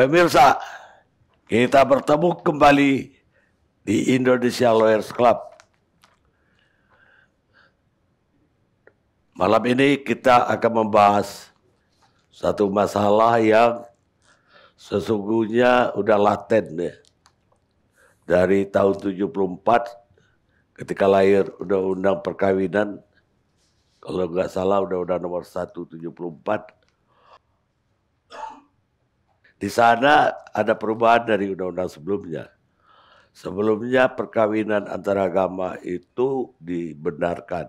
Pemirsa, kita bertemu kembali di Indonesia Lawyers Club. Malam ini kita akan membahas satu masalah yang sesungguhnya udah laten ya. Dari tahun 74 ketika lahir Undang-Undang Perkawinan kalau nggak salah udah undang nomor 174 di sana ada perubahan dari undang-undang sebelumnya. Sebelumnya perkawinan antara agama itu dibenarkan.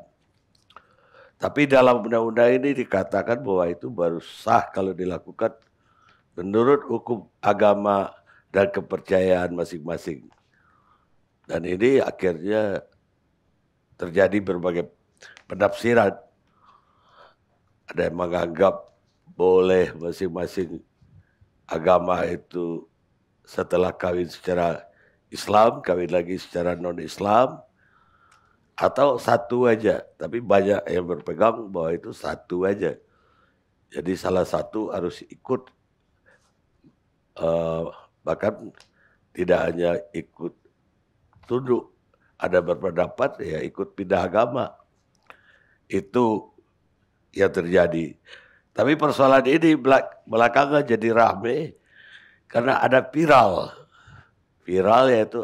Tapi dalam undang-undang ini dikatakan bahwa itu baru sah kalau dilakukan menurut hukum agama dan kepercayaan masing-masing. Dan ini akhirnya terjadi berbagai penafsiran. Ada yang menganggap boleh masing-masing agama itu setelah kawin secara Islam, kawin lagi secara non-Islam, atau satu aja, tapi banyak yang berpegang bahwa itu satu aja. Jadi salah satu harus ikut, uh, bahkan tidak hanya ikut tunduk, ada berpendapat ya ikut pindah agama. Itu yang terjadi. Tapi persoalan ini belakangnya jadi rame karena ada viral. Viral yaitu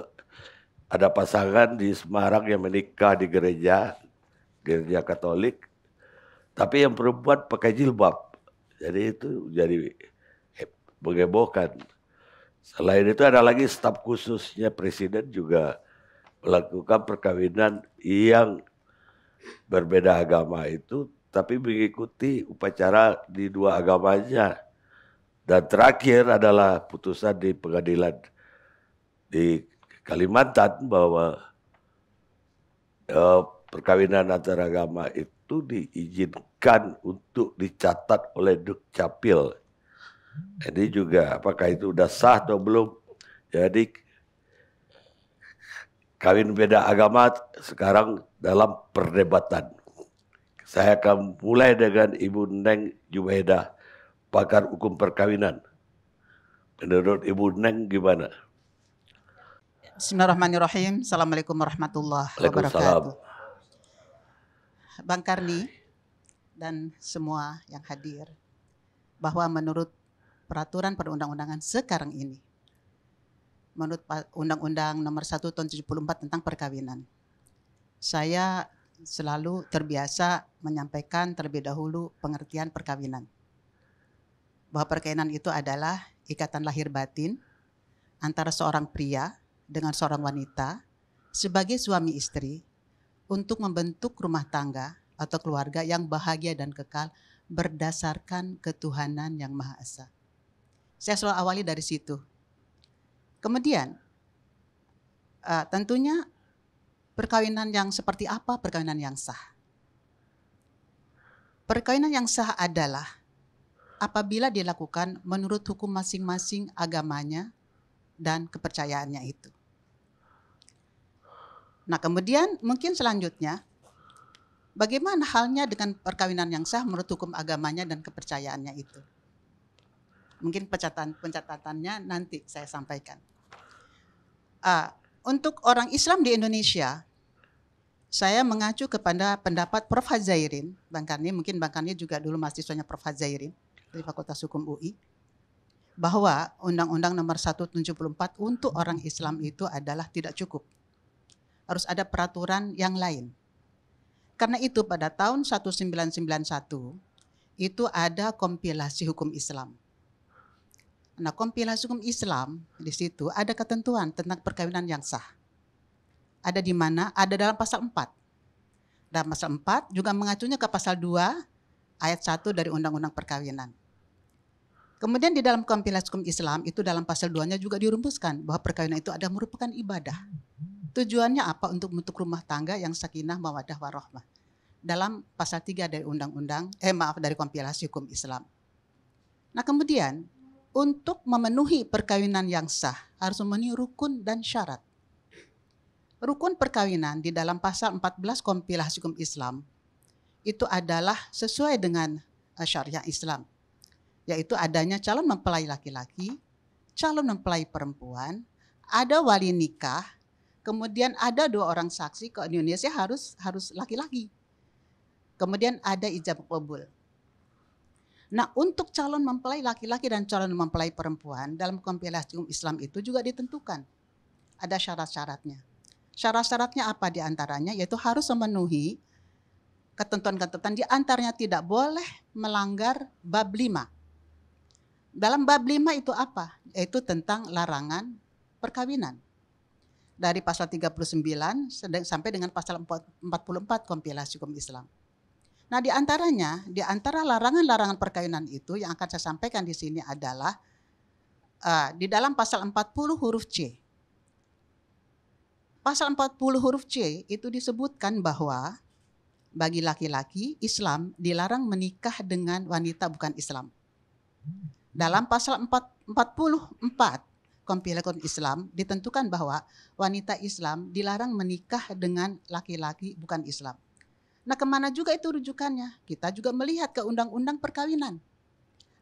ada pasangan di Semarang yang menikah di gereja, gereja Katolik. Tapi yang perempuan pakai jilbab. Jadi itu jadi mengebohkan. Selain itu ada lagi staf khususnya presiden juga melakukan perkawinan yang berbeda agama itu tapi mengikuti upacara di dua agamanya. Dan terakhir adalah putusan di pengadilan di Kalimantan bahwa eh, perkawinan antara agama itu diizinkan untuk dicatat oleh Dukcapil. Ini juga apakah itu sudah sah atau belum? Jadi kawin beda agama sekarang dalam perdebatan. Saya akan mulai dengan Ibu Neng Jumeda, pakar hukum perkawinan. Menurut Ibu Neng gimana? Bismillahirrahmanirrahim. Assalamualaikum warahmatullahi wabarakatuh. Bang Karni dan semua yang hadir, bahwa menurut peraturan perundang-undangan sekarang ini, menurut Undang-Undang Nomor 1 Tahun 74 tentang perkawinan, saya selalu terbiasa menyampaikan terlebih dahulu pengertian perkawinan. Bahwa perkawinan itu adalah ikatan lahir batin antara seorang pria dengan seorang wanita sebagai suami istri untuk membentuk rumah tangga atau keluarga yang bahagia dan kekal berdasarkan ketuhanan yang Maha Esa. Saya selalu awali dari situ. Kemudian, eh, tentunya Perkawinan yang seperti apa perkawinan yang sah? Perkawinan yang sah adalah apabila dilakukan menurut hukum masing-masing agamanya dan kepercayaannya itu. Nah, kemudian mungkin selanjutnya bagaimana halnya dengan perkawinan yang sah menurut hukum agamanya dan kepercayaannya itu? Mungkin pencatatan pencatatannya nanti saya sampaikan. Uh, untuk orang Islam di Indonesia, saya mengacu kepada pendapat Prof. Hazairin, Bang Karni, mungkin Bang Karni juga dulu mahasiswanya Prof. Hazairin dari Fakultas Hukum UI, bahwa Undang-Undang nomor 174 untuk orang Islam itu adalah tidak cukup. Harus ada peraturan yang lain. Karena itu pada tahun 1991 itu ada kompilasi hukum Islam. Nah kompilasi hukum Islam di situ ada ketentuan tentang perkawinan yang sah ada di mana? Ada dalam pasal 4. Dalam pasal 4 juga mengacunya ke pasal 2 ayat 1 dari Undang-Undang Perkawinan. Kemudian di dalam kompilasi hukum Islam itu dalam pasal 2-nya juga dirumuskan bahwa perkawinan itu ada merupakan ibadah. Tujuannya apa? Untuk membentuk rumah tangga yang sakinah, mawadah, warohmah. Dalam pasal 3 dari undang-undang, eh maaf dari kompilasi hukum Islam. Nah kemudian untuk memenuhi perkawinan yang sah harus memenuhi rukun dan syarat rukun perkawinan di dalam pasal 14 kompilasi hukum Islam itu adalah sesuai dengan eh, syariah Islam, yaitu adanya calon mempelai laki-laki, calon mempelai perempuan, ada wali nikah, kemudian ada dua orang saksi ke Indonesia harus harus laki-laki. Kemudian ada ijab kabul. Nah, untuk calon mempelai laki-laki dan calon mempelai perempuan dalam kompilasi hukum Islam itu juga ditentukan. Ada syarat-syaratnya. Syarat-syaratnya apa di antaranya? Yaitu harus memenuhi ketentuan-ketentuan di antaranya tidak boleh melanggar bab 5. Dalam bab 5 itu apa? Yaitu tentang larangan perkawinan. Dari pasal 39 sampai dengan pasal 44 kompilasi hukum Islam. Nah di antaranya, di antara larangan-larangan perkawinan itu yang akan saya sampaikan di sini adalah uh, di dalam pasal 40 huruf C pasal 40 huruf C itu disebutkan bahwa bagi laki-laki Islam dilarang menikah dengan wanita bukan Islam. Dalam pasal 44 Kompilakon Islam ditentukan bahwa wanita Islam dilarang menikah dengan laki-laki bukan Islam. Nah kemana juga itu rujukannya? Kita juga melihat ke undang-undang perkawinan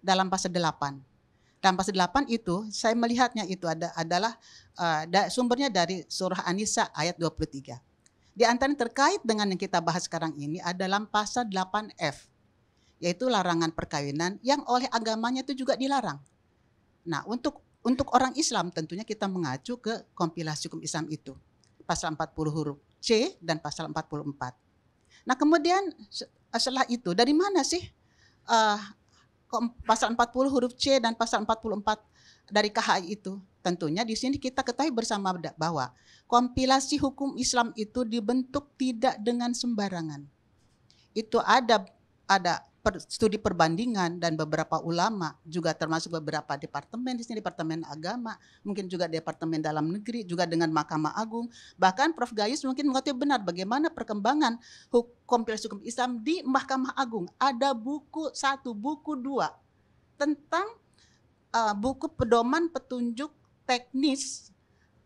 dalam pasal 8 dan pasal 8 itu saya melihatnya itu ada adalah uh, sumbernya dari surah An-Nisa ayat 23. Di antara yang terkait dengan yang kita bahas sekarang ini adalah pasal 8F yaitu larangan perkawinan yang oleh agamanya itu juga dilarang. Nah, untuk untuk orang Islam tentunya kita mengacu ke kompilasi hukum Islam itu. Pasal 40 huruf C dan pasal 44. Nah, kemudian setelah itu dari mana sih uh, pasal 40 huruf C dan pasal 44 dari KHI itu. Tentunya di sini kita ketahui bersama bahwa kompilasi hukum Islam itu dibentuk tidak dengan sembarangan. Itu ada ada per, studi perbandingan dan beberapa ulama juga termasuk beberapa departemen di sini departemen agama mungkin juga departemen dalam negeri juga dengan Mahkamah Agung bahkan Prof Gayus mungkin mengerti benar bagaimana perkembangan hukum hukum Islam di Mahkamah Agung ada buku satu buku dua tentang uh, buku pedoman petunjuk teknis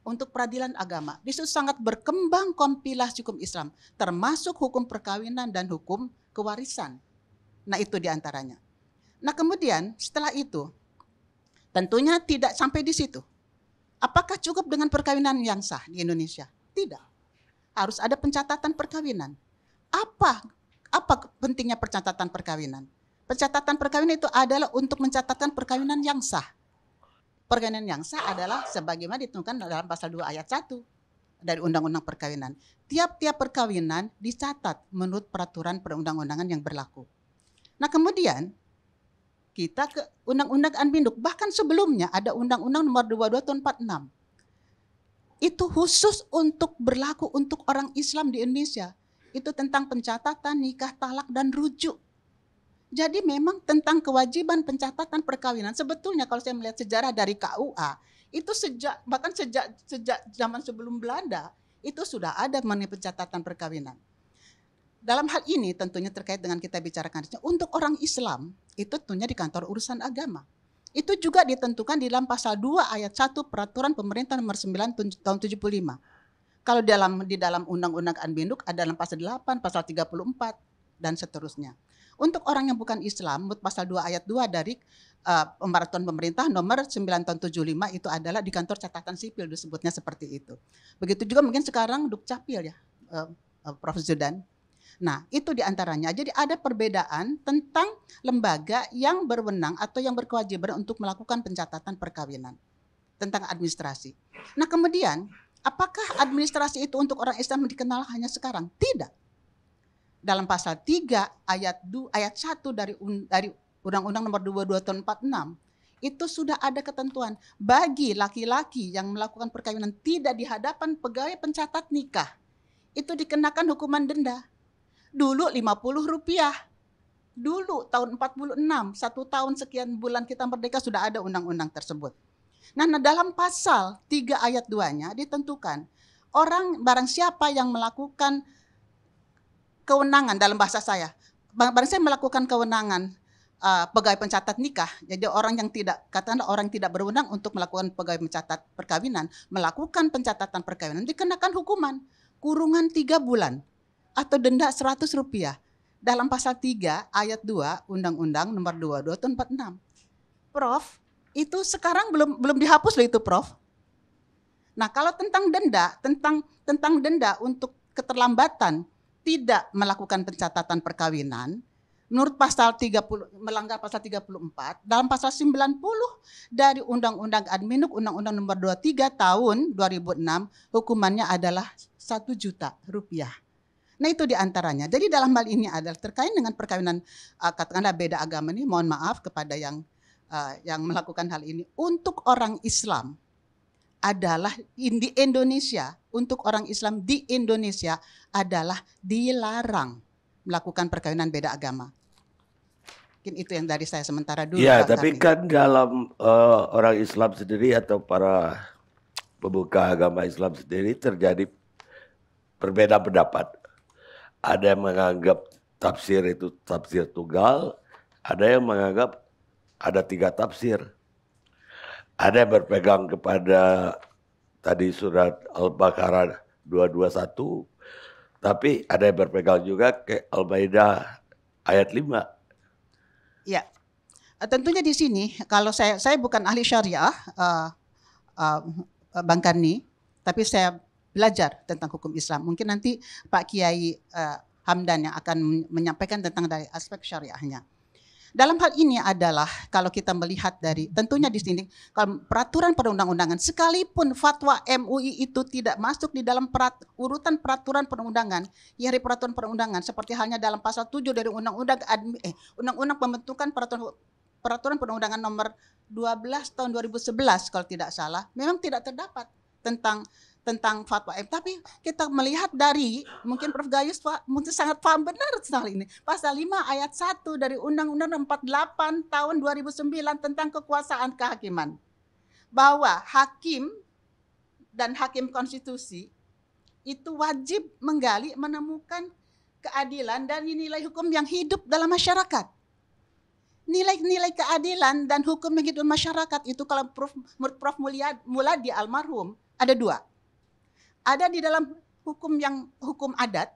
untuk peradilan agama. Di situ sangat berkembang kompilasi hukum Islam, termasuk hukum perkawinan dan hukum kewarisan Nah itu diantaranya. Nah kemudian setelah itu tentunya tidak sampai di situ. Apakah cukup dengan perkawinan yang sah di Indonesia? Tidak. Harus ada pencatatan perkawinan. Apa apa pentingnya pencatatan perkawinan? Pencatatan perkawinan itu adalah untuk mencatatkan perkawinan yang sah. Perkawinan yang sah adalah sebagaimana ditentukan dalam pasal 2 ayat 1 dari Undang-Undang Perkawinan. Tiap-tiap perkawinan dicatat menurut peraturan perundang-undangan yang berlaku. Nah kemudian kita ke Undang-Undang Anbinduk, bahkan sebelumnya ada Undang-Undang nomor 22 tahun 46. Itu khusus untuk berlaku untuk orang Islam di Indonesia. Itu tentang pencatatan nikah, talak, dan rujuk. Jadi memang tentang kewajiban pencatatan perkawinan. Sebetulnya kalau saya melihat sejarah dari KUA, itu sejak bahkan sejak sejak zaman sebelum Belanda itu sudah ada mengenai pencatatan perkawinan dalam hal ini tentunya terkait dengan kita bicarakan untuk orang Islam itu tentunya di kantor urusan agama. Itu juga ditentukan di dalam pasal 2 ayat 1 peraturan pemerintah nomor 9 tahun 75. Kalau dalam di dalam undang-undang Anbinduk ada dalam pasal 8, pasal 34 dan seterusnya. Untuk orang yang bukan Islam, menurut pasal 2 ayat 2 dari uh, pemerintah nomor 9 tahun 75 itu adalah di kantor catatan sipil disebutnya seperti itu. Begitu juga mungkin sekarang Dukcapil ya, uh, Prof. Zudan Nah, itu diantaranya. Jadi ada perbedaan tentang lembaga yang berwenang atau yang berkewajiban untuk melakukan pencatatan perkawinan tentang administrasi. Nah, kemudian apakah administrasi itu untuk orang Islam dikenal hanya sekarang? Tidak. Dalam pasal 3 ayat 2 ayat 1 dari un, dari Undang-Undang Nomor 22 tahun 46 itu sudah ada ketentuan bagi laki-laki yang melakukan perkawinan tidak di hadapan pegawai pencatat nikah itu dikenakan hukuman denda Dulu 50 rupiah. Dulu tahun 46, satu tahun sekian bulan kita merdeka sudah ada undang-undang tersebut. Nah, nah dalam pasal 3 ayat 2-nya ditentukan orang barang siapa yang melakukan kewenangan dalam bahasa saya. Barang saya melakukan kewenangan uh, pegawai pencatat nikah. Jadi orang yang tidak katakanlah orang yang tidak berwenang untuk melakukan pegawai pencatat perkawinan, melakukan pencatatan perkawinan dikenakan hukuman kurungan tiga bulan atau denda 100 rupiah. Dalam pasal 3 ayat 2 Undang-Undang nomor 22 tahun 46. Prof, itu sekarang belum belum dihapus loh itu Prof. Nah, kalau tentang denda, tentang tentang denda untuk keterlambatan tidak melakukan pencatatan perkawinan, menurut pasal 30 melanggar pasal 34 dalam pasal 90 dari Undang-Undang Adminuk Undang-Undang Nomor 23 tahun 2006 hukumannya adalah 1 juta rupiah. Nah itu diantaranya. Jadi dalam hal ini adalah terkait dengan perkawinan uh, katakanlah beda agama ini. Mohon maaf kepada yang uh, yang melakukan hal ini. Untuk orang Islam adalah di Indonesia untuk orang Islam di Indonesia adalah dilarang melakukan perkawinan beda agama. Mungkin itu yang dari saya sementara dulu. Ya, tapi Kami. kan dalam uh, orang Islam sendiri atau para pembuka agama Islam sendiri terjadi perbedaan pendapat ada yang menganggap tafsir itu tafsir tunggal, ada yang menganggap ada tiga tafsir. Ada yang berpegang kepada tadi surat Al-Baqarah 221, tapi ada yang berpegang juga ke Al-Maidah ayat 5. Ya. Eh, tentunya di sini kalau saya saya bukan ahli syariah uh, uh, Bang Karni, tapi saya belajar tentang hukum Islam. Mungkin nanti Pak Kiai uh, Hamdan yang akan menyampaikan tentang dari aspek syariahnya. Dalam hal ini adalah kalau kita melihat dari tentunya di sini kalau peraturan perundang-undangan sekalipun fatwa MUI itu tidak masuk di dalam perat, urutan peraturan perundangan ya di peraturan perundangan seperti halnya dalam pasal 7 dari undang-undang eh, undang-undang pembentukan peraturan peraturan perundangan nomor 12 tahun 2011 kalau tidak salah memang tidak terdapat tentang tentang fatwa M. Tapi kita melihat dari mungkin Prof Gayus Pak mungkin sangat paham benar soal ini. Pasal 5 ayat 1 dari Undang-Undang 48 tahun 2009 tentang kekuasaan kehakiman. Bahwa hakim dan hakim konstitusi itu wajib menggali menemukan keadilan dan nilai hukum yang hidup dalam masyarakat nilai-nilai keadilan dan hukum yang hidup masyarakat itu kalau Prof, Prof Mulyadi almarhum ada dua ada di dalam hukum yang hukum adat,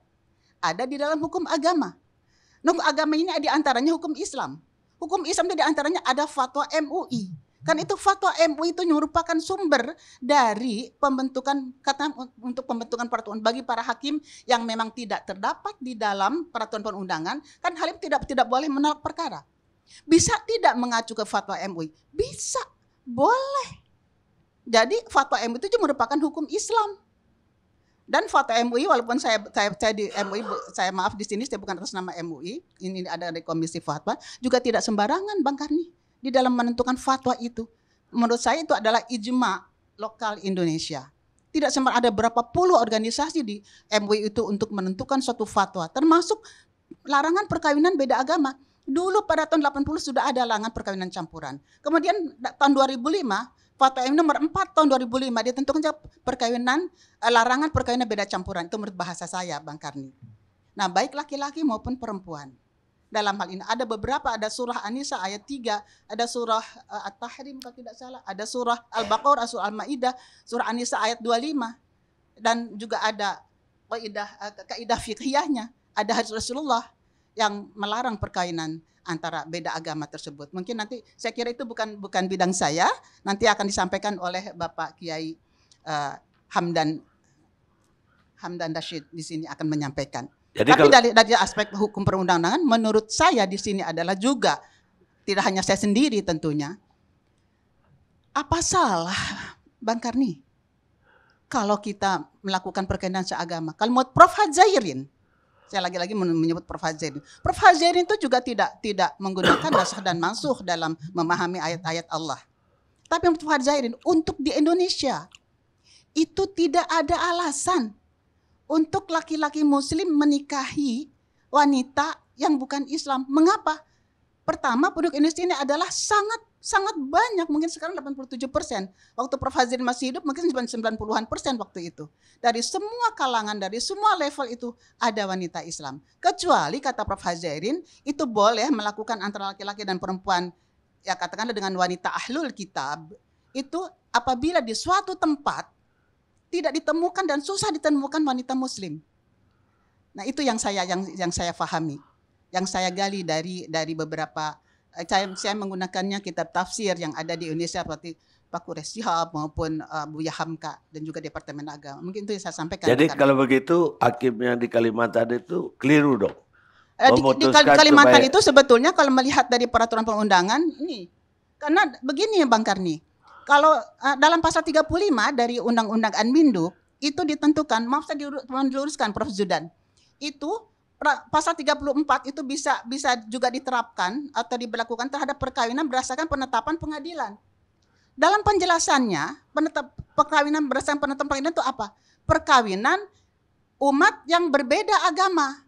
ada di dalam hukum agama. Nah, agama ini di antaranya hukum Islam. Hukum Islam itu di antaranya ada fatwa MUI. Kan itu fatwa MUI itu merupakan sumber dari pembentukan kata untuk pembentukan peraturan bagi para hakim yang memang tidak terdapat di dalam peraturan perundangan, kan halim tidak tidak boleh menolak perkara. Bisa tidak mengacu ke fatwa MUI? Bisa, boleh. Jadi fatwa MUI itu juga merupakan hukum Islam dan foto MUI walaupun saya saya, saya di MUI saya maaf di sini saya bukan atas nama MUI ini ada dari komisi fatwa juga tidak sembarangan Bang Karni di dalam menentukan fatwa itu menurut saya itu adalah ijma lokal Indonesia tidak sembar ada berapa puluh organisasi di MUI itu untuk menentukan suatu fatwa termasuk larangan perkawinan beda agama dulu pada tahun 80 sudah ada larangan perkawinan campuran kemudian tahun 2005 MUI nomor 4 tahun 2005 ditentukan perkawinan eh, larangan perkawinan beda campuran itu menurut bahasa saya Bang Karni. Nah, baik laki-laki maupun perempuan. Dalam hal ini ada beberapa ada surah An-Nisa ayat 3, ada surah uh, At-Tahrim kalau tidak salah, ada surah Al-Baqarah, surah Al-Maidah, surah An-Nisa ayat 25 dan juga ada kaidah uh, kaidah fikihnya, ada hadis Rasulullah yang melarang perkawinan antara beda agama tersebut. Mungkin nanti saya kira itu bukan bukan bidang saya, nanti akan disampaikan oleh Bapak Kiai uh, Hamdan Hamdan Dashid di sini akan menyampaikan. Jadi Tapi kalau, dari dari aspek hukum perundang-undangan menurut saya di sini adalah juga tidak hanya saya sendiri tentunya. Apa salah Bang Karni? Kalau kita melakukan perkenaan seagama. Kalau mau Prof. Hadzairin, saya lagi-lagi menyebut Prof Prof Perfazain itu juga tidak tidak menggunakan nasah dan mansuh dalam memahami ayat-ayat Allah. Tapi perfazain untuk di Indonesia itu tidak ada alasan untuk laki-laki muslim menikahi wanita yang bukan Islam. Mengapa? Pertama, penduduk Indonesia ini adalah sangat sangat banyak mungkin sekarang 87 persen waktu Prof Hazrin masih hidup mungkin 90-an persen waktu itu dari semua kalangan dari semua level itu ada wanita Islam kecuali kata Prof Hazrin itu boleh melakukan antara laki-laki dan perempuan ya katakanlah dengan wanita ahlul kitab itu apabila di suatu tempat tidak ditemukan dan susah ditemukan wanita muslim nah itu yang saya yang yang saya pahami yang saya gali dari dari beberapa Eh, saya, saya menggunakannya kitab tafsir yang ada di Indonesia seperti Pak Kures maupun uh, eh, Buya Hamka dan juga Departemen Agama. Mungkin itu yang saya sampaikan. Jadi karena... kalau begitu hakimnya di Kalimantan itu keliru dong. Eh, di, di Kalimantan supaya... itu sebetulnya kalau melihat dari peraturan perundangan ini karena begini ya Bang Karni. Kalau uh, dalam pasal 35 dari Undang-Undang Anbindu itu ditentukan, maaf saya diluruskan Prof Zudan. Itu pasal 34 itu bisa bisa juga diterapkan atau diberlakukan terhadap perkawinan berdasarkan penetapan pengadilan. Dalam penjelasannya, penetap, perkawinan berdasarkan penetapan pengadilan itu apa? Perkawinan umat yang berbeda agama.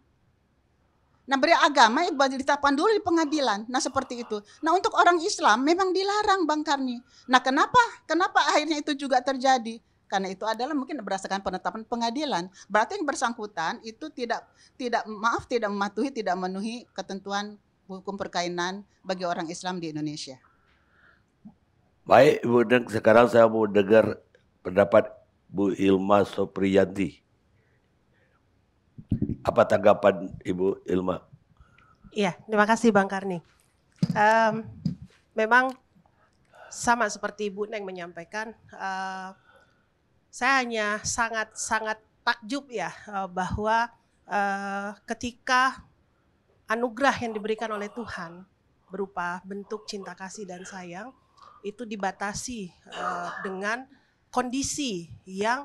Nah, beri agama itu ditetapkan dulu di pengadilan. Nah, seperti itu. Nah, untuk orang Islam memang dilarang Bang Karni. Nah, kenapa? Kenapa akhirnya itu juga terjadi? karena itu adalah mungkin berdasarkan penetapan pengadilan. Berarti yang bersangkutan itu tidak tidak maaf tidak mematuhi tidak memenuhi ketentuan hukum perkainan bagi orang Islam di Indonesia. Baik, Bu Deng, sekarang saya mau dengar pendapat Bu Ilma Sopriyanti. Apa tanggapan Ibu Ilma? Iya, terima kasih Bang Karni. Um, memang sama seperti Ibu Neng menyampaikan, uh, saya hanya sangat-sangat takjub ya eh, bahwa eh, ketika anugerah yang diberikan oleh Tuhan berupa bentuk cinta kasih dan sayang itu dibatasi eh, dengan kondisi yang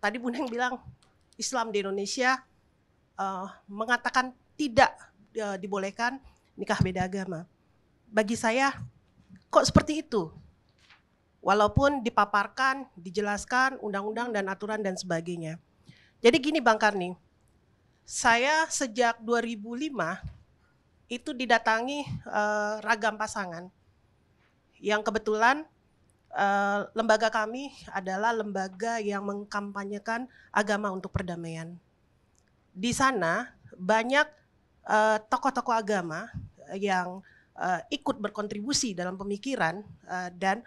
tadi Bu Neng bilang Islam di Indonesia mengatakan tidak dibolehkan nikah beda agama. Bagi saya kok seperti itu? walaupun dipaparkan, dijelaskan undang-undang dan aturan dan sebagainya. Jadi gini Bang Karni, saya sejak 2005 itu didatangi uh, ragam pasangan yang kebetulan uh, lembaga kami adalah lembaga yang mengkampanyekan agama untuk perdamaian. Di sana banyak tokoh eh, tokoh-tokoh agama yang ikut berkontribusi dalam pemikiran dan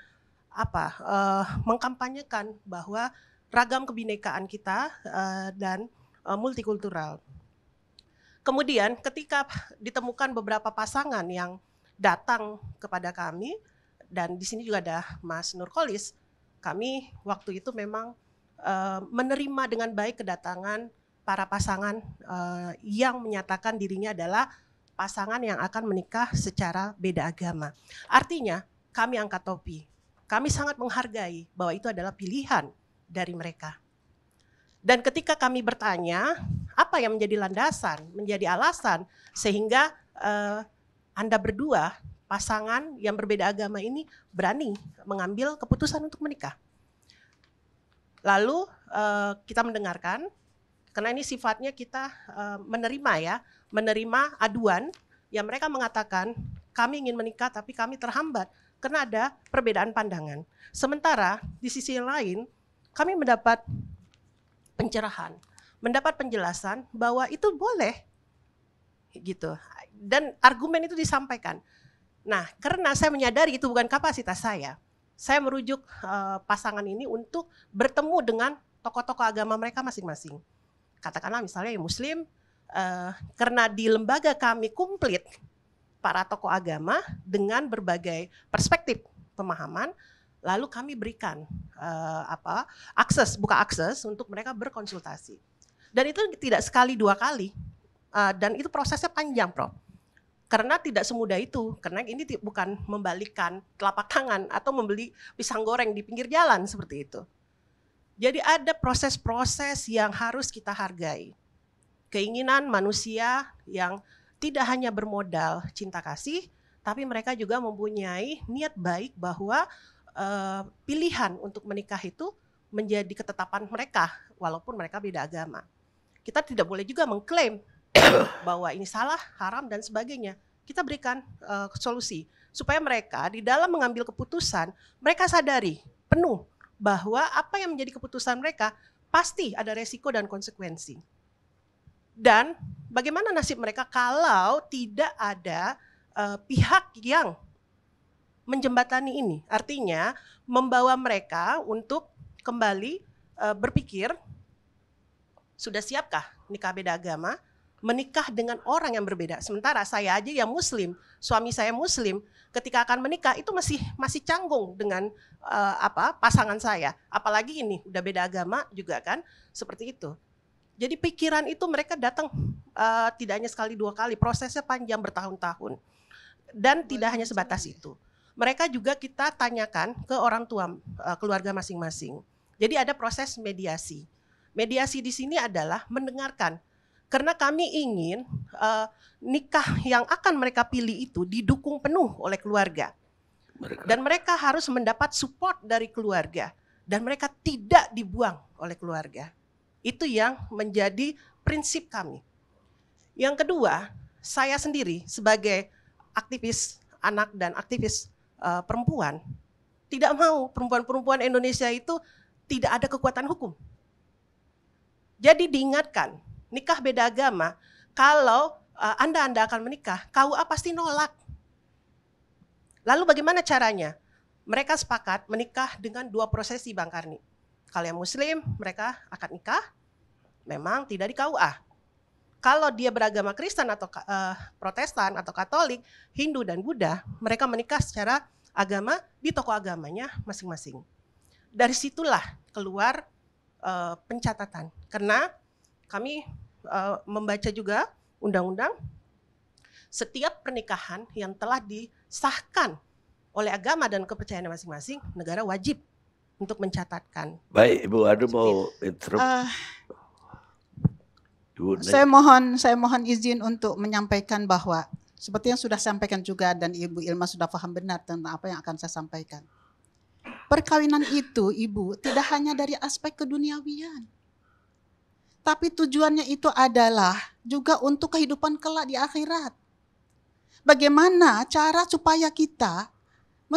apa uh, mengkampanyekan bahwa ragam kebinekaan kita uh, dan uh, multikultural. Kemudian ketika ditemukan beberapa pasangan yang datang kepada kami dan di sini juga ada Mas Nurkolis, kami waktu itu memang uh, menerima dengan baik kedatangan para pasangan uh, yang menyatakan dirinya adalah pasangan yang akan menikah secara beda agama. Artinya kami angkat topi kami sangat menghargai bahwa itu adalah pilihan dari mereka. Dan ketika kami bertanya, apa yang menjadi landasan, menjadi alasan sehingga uh, Anda berdua, pasangan yang berbeda agama ini berani mengambil keputusan untuk menikah. Lalu uh, kita mendengarkan, karena ini sifatnya kita uh, menerima ya, menerima aduan yang mereka mengatakan kami ingin menikah tapi kami terhambat karena ada perbedaan pandangan. Sementara di sisi yang lain kami mendapat pencerahan, mendapat penjelasan bahwa itu boleh gitu. Dan argumen itu disampaikan. Nah, karena saya menyadari itu bukan kapasitas saya, saya merujuk uh, pasangan ini untuk bertemu dengan tokoh-tokoh agama mereka masing-masing. Katakanlah misalnya yang Muslim, uh, karena di lembaga kami komplit para tokoh agama dengan berbagai perspektif pemahaman lalu kami berikan uh, apa akses buka akses untuk mereka berkonsultasi dan itu tidak sekali dua kali uh, dan itu prosesnya panjang prof karena tidak semudah itu karena ini bukan membalikan telapak tangan atau membeli pisang goreng di pinggir jalan seperti itu jadi ada proses-proses yang harus kita hargai keinginan manusia yang tidak hanya bermodal cinta kasih, tapi mereka juga mempunyai niat baik bahwa uh, pilihan untuk menikah itu menjadi ketetapan mereka, walaupun mereka beda agama. Kita tidak boleh juga mengklaim bahwa ini salah, haram, dan sebagainya. Kita berikan uh, solusi supaya mereka di dalam mengambil keputusan, mereka sadari penuh bahwa apa yang menjadi keputusan mereka pasti ada resiko dan konsekuensi. Dan bagaimana nasib mereka kalau tidak ada uh, pihak yang menjembatani ini? Artinya membawa mereka untuk kembali uh, berpikir sudah siapkah nikah beda agama, menikah dengan orang yang berbeda. Sementara saya aja yang muslim, suami saya muslim, ketika akan menikah itu masih masih canggung dengan uh, apa pasangan saya. Apalagi ini udah beda agama juga kan, seperti itu. Jadi pikiran itu mereka datang uh, tidak hanya sekali dua kali, prosesnya panjang bertahun-tahun. Dan Boleh tidak hanya sebatas ya. itu. Mereka juga kita tanyakan ke orang tua uh, keluarga masing-masing. Jadi ada proses mediasi. Mediasi di sini adalah mendengarkan karena kami ingin uh, nikah yang akan mereka pilih itu didukung penuh oleh keluarga. Dan mereka harus mendapat support dari keluarga dan mereka tidak dibuang oleh keluarga. Itu yang menjadi prinsip kami. Yang kedua, saya sendiri sebagai aktivis anak dan aktivis uh, perempuan tidak mau perempuan-perempuan Indonesia itu tidak ada kekuatan hukum. Jadi diingatkan, nikah beda agama, kalau eh, anda Anda-anda akan menikah, KUA pasti nolak. Lalu bagaimana caranya? Mereka sepakat menikah dengan dua prosesi Bang Karni. Kalau yang muslim, mereka akan nikah memang tidak di KUA. Kalau dia beragama Kristen atau uh, Protestan atau Katolik, Hindu dan Buddha, mereka menikah secara agama di toko agamanya masing-masing. Dari situlah keluar uh, pencatatan. Karena kami uh, membaca juga undang-undang setiap pernikahan yang telah disahkan oleh agama dan kepercayaan masing-masing negara wajib untuk mencatatkan. Baik, Ibu Adu mau intro. Uh, ah, saya mohon saya mohon izin untuk menyampaikan bahwa seperti yang sudah sampaikan juga dan Ibu Ilma sudah paham benar tentang apa yang akan saya sampaikan. Perkawinan itu Ibu tidak hanya dari aspek keduniawian. Tapi tujuannya itu adalah juga untuk kehidupan kelak di akhirat. Bagaimana cara supaya kita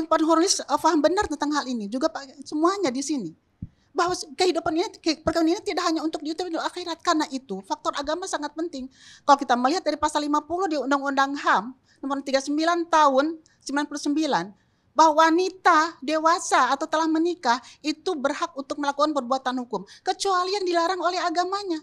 Pak Nurholis eh, faham benar tentang hal ini juga Pak semuanya di sini bahwa kehidupan ini perkawinan ini tidak hanya untuk di akhirat karena itu faktor agama sangat penting. Kalau kita melihat dari pasal 50 di Undang-Undang HAM nomor 39 tahun 99 bahwa wanita dewasa atau telah menikah itu berhak untuk melakukan perbuatan hukum kecuali yang dilarang oleh agamanya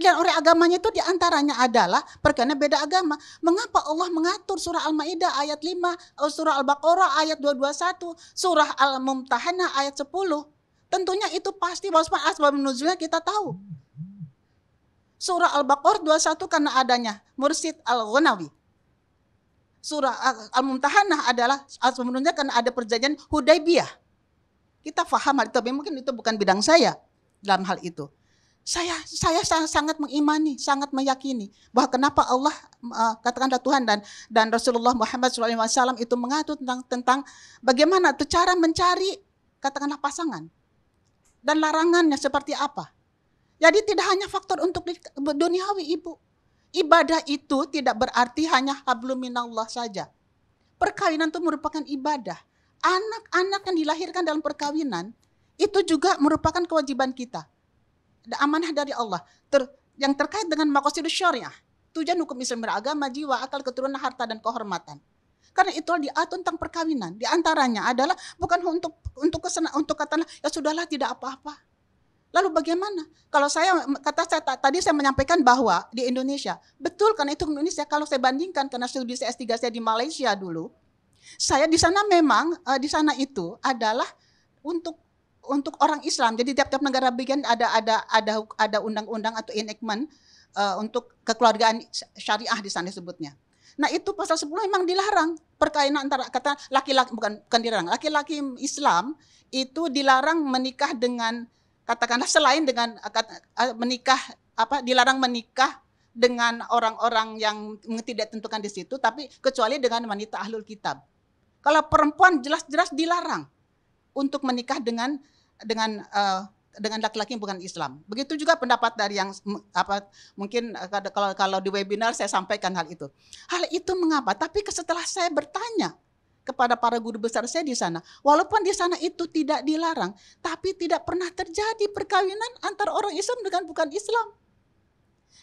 dan oleh agamanya itu diantaranya adalah perkara beda agama. Mengapa Allah mengatur surah Al-Maidah ayat 5, eh, surah Al-Baqarah ayat 221, surah Al-Mumtahanah ayat 10? Tentunya itu pasti bahwa asbab nuzulnya kita tahu. Surah Al-Baqarah 21 karena adanya mursid Al-Ghunawi. Surah eh, Al-Mumtahanah adalah asbab eh, nuzulnya karena ada perjanjian Hudaybiyah. Kita faham hal itu, tapi mungkin itu bukan bidang saya dalam hal itu. Saya saya sangat mengimani, sangat meyakini bahwa kenapa Allah uh, eh, katakanlah Tuhan dan dan Rasulullah Muhammad SAW itu mengatur tentang tentang bagaimana tuh cara mencari katakanlah pasangan dan larangannya seperti apa. Jadi tidak hanya faktor untuk duniawi ibu. Ibadah itu tidak berarti hanya hablum minallah saja. Perkawinan itu merupakan ibadah. Anak-anak yang dilahirkan dalam perkawinan itu juga merupakan kewajiban kita amanah dari Allah ter, yang terkait dengan maqasid syariah, tujuan hukum Islam beragama, jiwa, akal, keturunan, harta dan kehormatan. Karena itu diatur tentang perkawinan. Di antaranya adalah bukan untuk untuk kesana untuk katakanlah ya sudahlah tidak apa-apa. Lalu bagaimana? Kalau saya kata saya tadi saya menyampaikan bahwa di Indonesia, betul karena itu Indonesia kalau saya bandingkan karena studi saya S3 saya di Malaysia dulu, saya di sana memang eh, di sana itu adalah untuk untuk orang Islam. Jadi tiap-tiap negara bagian ada ada ada ada undang-undang atau enactment uh, untuk kekeluargaan syariah di sana sebutnya. Nah itu pasal 10 memang dilarang perkawinan antara kata laki-laki bukan bukan dilarang laki-laki Islam itu dilarang menikah dengan katakanlah selain dengan eh, eh, menikah apa dilarang menikah dengan orang-orang yang tidak tentukan di situ tapi kecuali dengan wanita ahlul kitab. Kalau perempuan jelas-jelas dilarang untuk menikah dengan dengan uh, dengan laki-laki yang bukan Islam. Begitu juga pendapat dari yang apa mungkin eh, kalau kalau di webinar saya sampaikan hal itu. Hal itu mengapa? Tapi setelah saya bertanya kepada para guru besar saya di sana, walaupun di sana itu tidak dilarang, tapi tidak pernah terjadi perkawinan antar orang Islam dengan bukan Islam.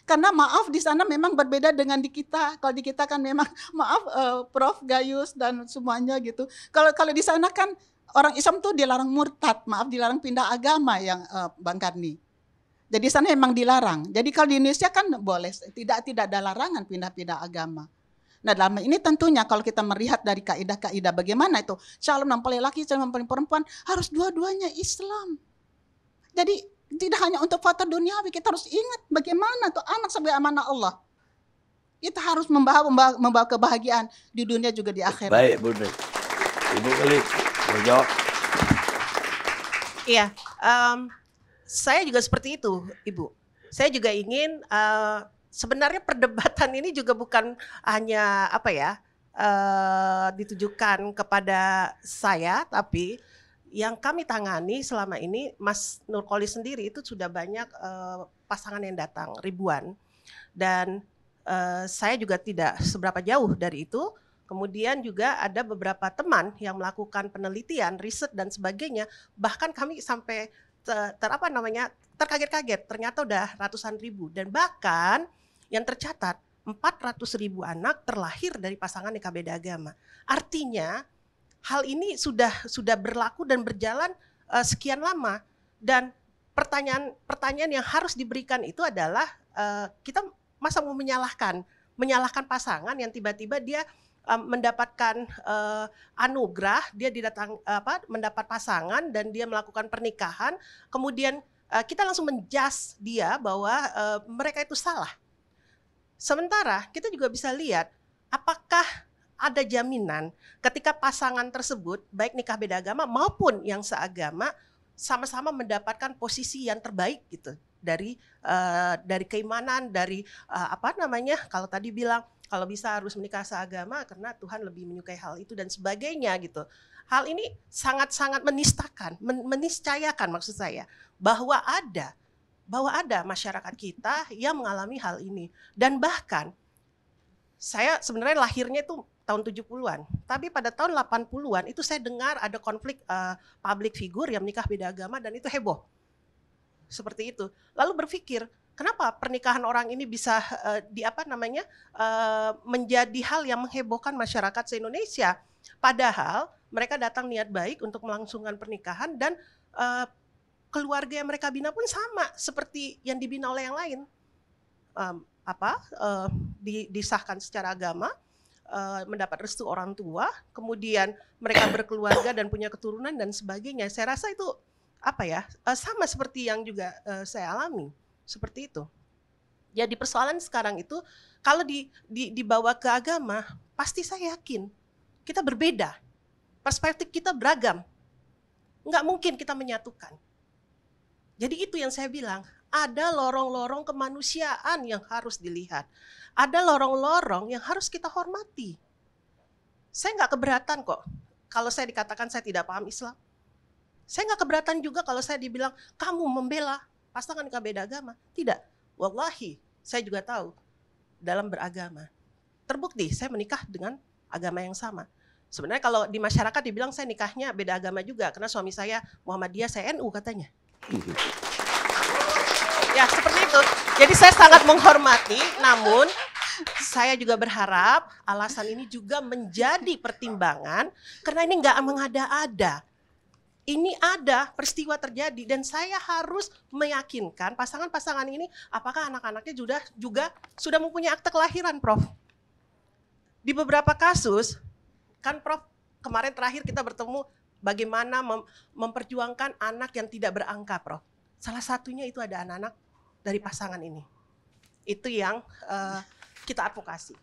Karena maaf di sana memang berbeda dengan di kita. Kalau di kita kan memang maaf uh, Prof Gayus dan semuanya gitu. Kalau kalau di sana kan orang Islam tuh dilarang murtad, maaf dilarang pindah agama yang uh, Bang Karni. Jadi sana memang dilarang. Jadi kalau di Indonesia kan boleh, tidak tidak ada larangan pindah-pindah agama. Nah dalam ini tentunya kalau kita melihat dari kaidah-kaidah bagaimana itu calon mempelai laki, calon mempelai perempuan harus dua-duanya Islam. Jadi tidak hanya untuk foto dunia, kita harus ingat bagaimana tuh anak sebagai amanah Allah. Kita harus membawa, membawa, membawa kebahagiaan di dunia juga di akhirat. Baik, Bunda. Ibu Kelip. Iya. Iya, um, saya juga seperti itu, Ibu. Saya juga ingin uh, sebenarnya perdebatan ini juga bukan hanya apa ya uh, ditujukan kepada saya, tapi yang kami tangani selama ini Mas Nurkoli sendiri itu sudah banyak uh, pasangan yang datang ribuan dan uh, saya juga tidak seberapa jauh dari itu Kemudian juga ada beberapa teman yang melakukan penelitian, riset dan sebagainya. Bahkan kami sampai ter, apa namanya terkaget-kaget. Ternyata udah ratusan ribu dan bahkan yang tercatat 400 ribu anak terlahir dari pasangan yang beda agama. Artinya hal ini sudah sudah berlaku dan berjalan uh, sekian lama dan pertanyaan pertanyaan yang harus diberikan itu adalah uh, kita masa mau menyalahkan menyalahkan pasangan yang tiba-tiba dia um, mendapatkan uh, anugerah, dia didatang apa mendapat pasangan dan dia melakukan pernikahan, kemudian uh, kita langsung menjas dia bahwa uh, mereka itu salah. Sementara kita juga bisa lihat apakah ada jaminan ketika pasangan tersebut baik nikah beda agama maupun yang seagama sama-sama mendapatkan posisi yang terbaik gitu dari uh, dari keimanan dari uh, apa namanya kalau tadi bilang kalau bisa harus menikah seagama karena Tuhan lebih menyukai hal itu dan sebagainya gitu. Hal ini sangat-sangat menistakan, men meniscayakan maksud saya bahwa ada bahwa ada masyarakat kita yang mengalami hal ini dan bahkan saya sebenarnya lahirnya itu tahun 70-an. Tapi pada tahun 80-an itu saya dengar ada konflik uh, public figure yang menikah beda agama dan itu heboh. Seperti itu. Lalu berpikir, kenapa pernikahan orang ini bisa uh, di apa namanya uh, menjadi hal yang menghebohkan masyarakat se-Indonesia. Padahal mereka datang niat baik untuk melangsungkan pernikahan dan uh, keluarga yang mereka bina pun sama seperti yang dibina oleh yang lain. Um, apa uh, di, disahkan secara agama, mendapat restu orang tua, kemudian mereka berkeluarga dan punya keturunan dan sebagainya. Saya rasa itu apa ya sama seperti yang juga saya alami. Seperti itu. Jadi ya, persoalan sekarang itu kalau di, di, dibawa ke agama, pasti saya yakin kita berbeda. Perspektif kita beragam. Nggak mungkin kita menyatukan. Jadi itu yang saya bilang, ada lorong-lorong kemanusiaan yang harus dilihat. Ada lorong-lorong yang harus kita hormati. Saya nggak keberatan kok kalau saya dikatakan saya tidak paham Islam. Saya nggak keberatan juga kalau saya dibilang kamu membela Pasangankah beda agama? Tidak. Wallahi, saya juga tahu dalam beragama. Terbukti saya menikah dengan agama yang sama. Sebenarnya kalau di masyarakat dibilang saya nikahnya beda agama juga karena suami saya Muhammadiyah, saya NU katanya. Mhm. Ya, seperti itu. Jadi saya sangat menghormati, namun saya juga berharap alasan ini juga menjadi pertimbangan karena ini nggak mengada-ada ini ada peristiwa terjadi dan saya harus meyakinkan pasangan-pasangan ini apakah anak-anaknya juga juga sudah mempunyai akte kelahiran, Prof. Di beberapa kasus kan Prof kemarin terakhir kita bertemu bagaimana mem memperjuangkan anak yang tidak berangka, Prof. Salah satunya itu ada anak-anak dari pasangan ini. Itu yang uh, kita advokasi.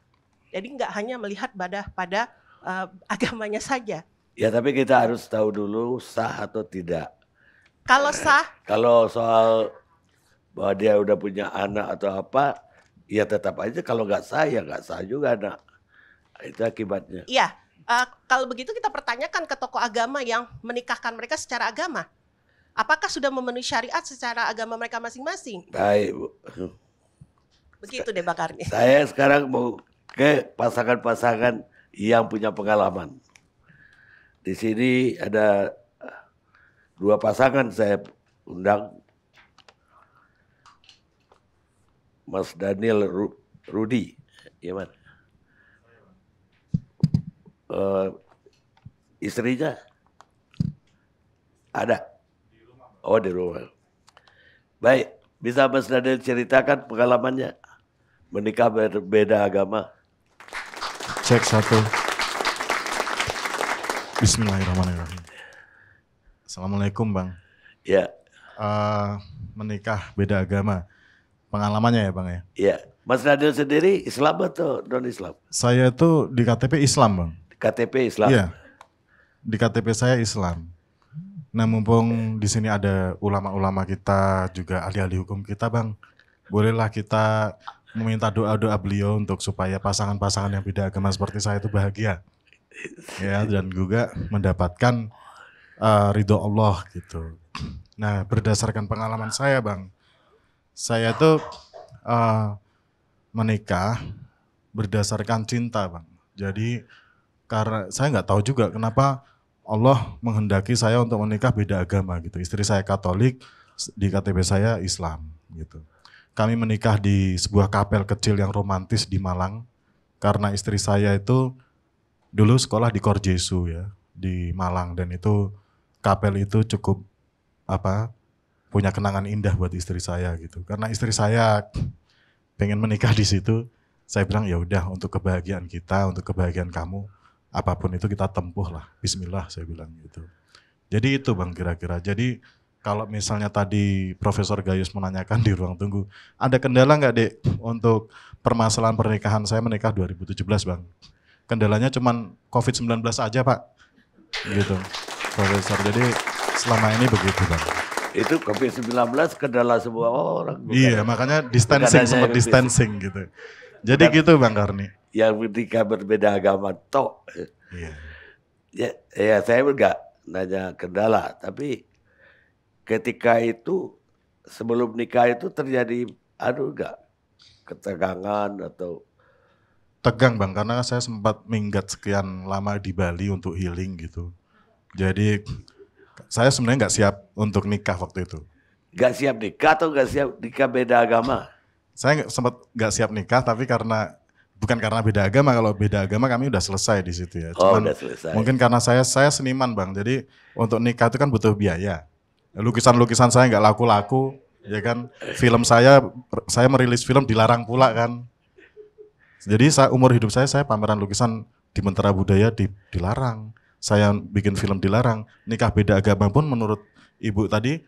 Jadi nggak hanya melihat pada pada uh, eh, agamanya saja, Ya tapi kita harus tahu dulu sah atau tidak. Kalau eh, sah? Kalau soal bahwa dia udah punya anak atau apa, ya tetap aja kalau nggak sah ya nggak sah juga anak. Itu akibatnya. Iya. Uh, kalau begitu kita pertanyakan ke tokoh agama yang menikahkan mereka secara agama. Apakah sudah memenuhi syariat secara agama mereka masing-masing? Baik, Bu. Begitu deh bakarnya. Saya sekarang mau ke pasangan-pasangan yang punya pengalaman. Di sini ada eh, dua pasangan saya undang. Mas Daniel Ru Rudi, ya man. Uh, eh, istrinya ada. Oh di rumah. Baik, bisa Mas Daniel ceritakan pengalamannya menikah berbeda agama? Cek satu. Bismillahirrahmanirrahim. Assalamualaikum Bang. Ya. Uh, menikah beda agama. Pengalamannya ya Bang ya? Ya. Mas Nadil sendiri Islam atau non-Islam? Saya itu di KTP Islam Bang. KTP Islam? Iya. Di KTP saya Islam. Nah mumpung di sini ada ulama-ulama kita juga ahli-ahli hukum kita Bang. Bolehlah kita meminta doa-doa beliau untuk supaya pasangan-pasangan yang beda agama seperti saya itu bahagia ya dan juga mendapatkan uh, ridho Allah gitu. Nah berdasarkan pengalaman saya bang, saya tuh uh, menikah berdasarkan cinta bang. Jadi karena saya nggak tahu juga kenapa Allah menghendaki saya untuk menikah beda agama gitu. Istri saya Katolik, di KTP saya Islam gitu. Kami menikah di sebuah kapel kecil yang romantis di Malang karena istri saya itu dulu sekolah di Korjesu ya di Malang dan itu kapel itu cukup apa punya kenangan indah buat istri saya gitu karena istri saya pengen menikah di situ saya bilang ya udah untuk kebahagiaan kita untuk kebahagiaan kamu apapun itu kita tempuh lah Bismillah saya bilang gitu jadi itu bang kira-kira jadi kalau misalnya tadi Profesor Gayus menanyakan di ruang tunggu ada kendala nggak dek untuk permasalahan pernikahan saya menikah 2017 bang kendalanya cuman COVID-19 aja Pak. Gitu. Profesor, jadi selama ini begitu Pak. Itu COVID-19 kendala semua orang. Bukan? Iya, makanya distancing, sempat gitu. distancing gitu. Jadi Dan gitu Bang Karni. Yang ketika berbeda agama, toh. Iya. Ya, ya saya enggak nanya kendala, tapi ketika itu sebelum nikah itu terjadi aduh enggak ketegangan atau tegang bang karena saya sempat minggat sekian lama di Bali untuk healing gitu. Jadi saya sebenarnya nggak siap untuk nikah waktu itu. Gak siap nikah atau gak siap nikah beda agama? Saya sempat nggak siap nikah tapi karena bukan karena beda agama kalau beda agama kami udah selesai di situ ya. Oh, Cuman oh, udah selesai. Mungkin karena saya saya seniman bang jadi untuk nikah itu kan butuh biaya. Lukisan-lukisan saya nggak laku-laku ya kan. Film saya saya merilis film dilarang pula kan jadi saya umur hidup saya saya pameran lukisan di Mentera Budaya di, dilarang. Saya bikin film dilarang. Nikah beda agama pun menurut ibu tadi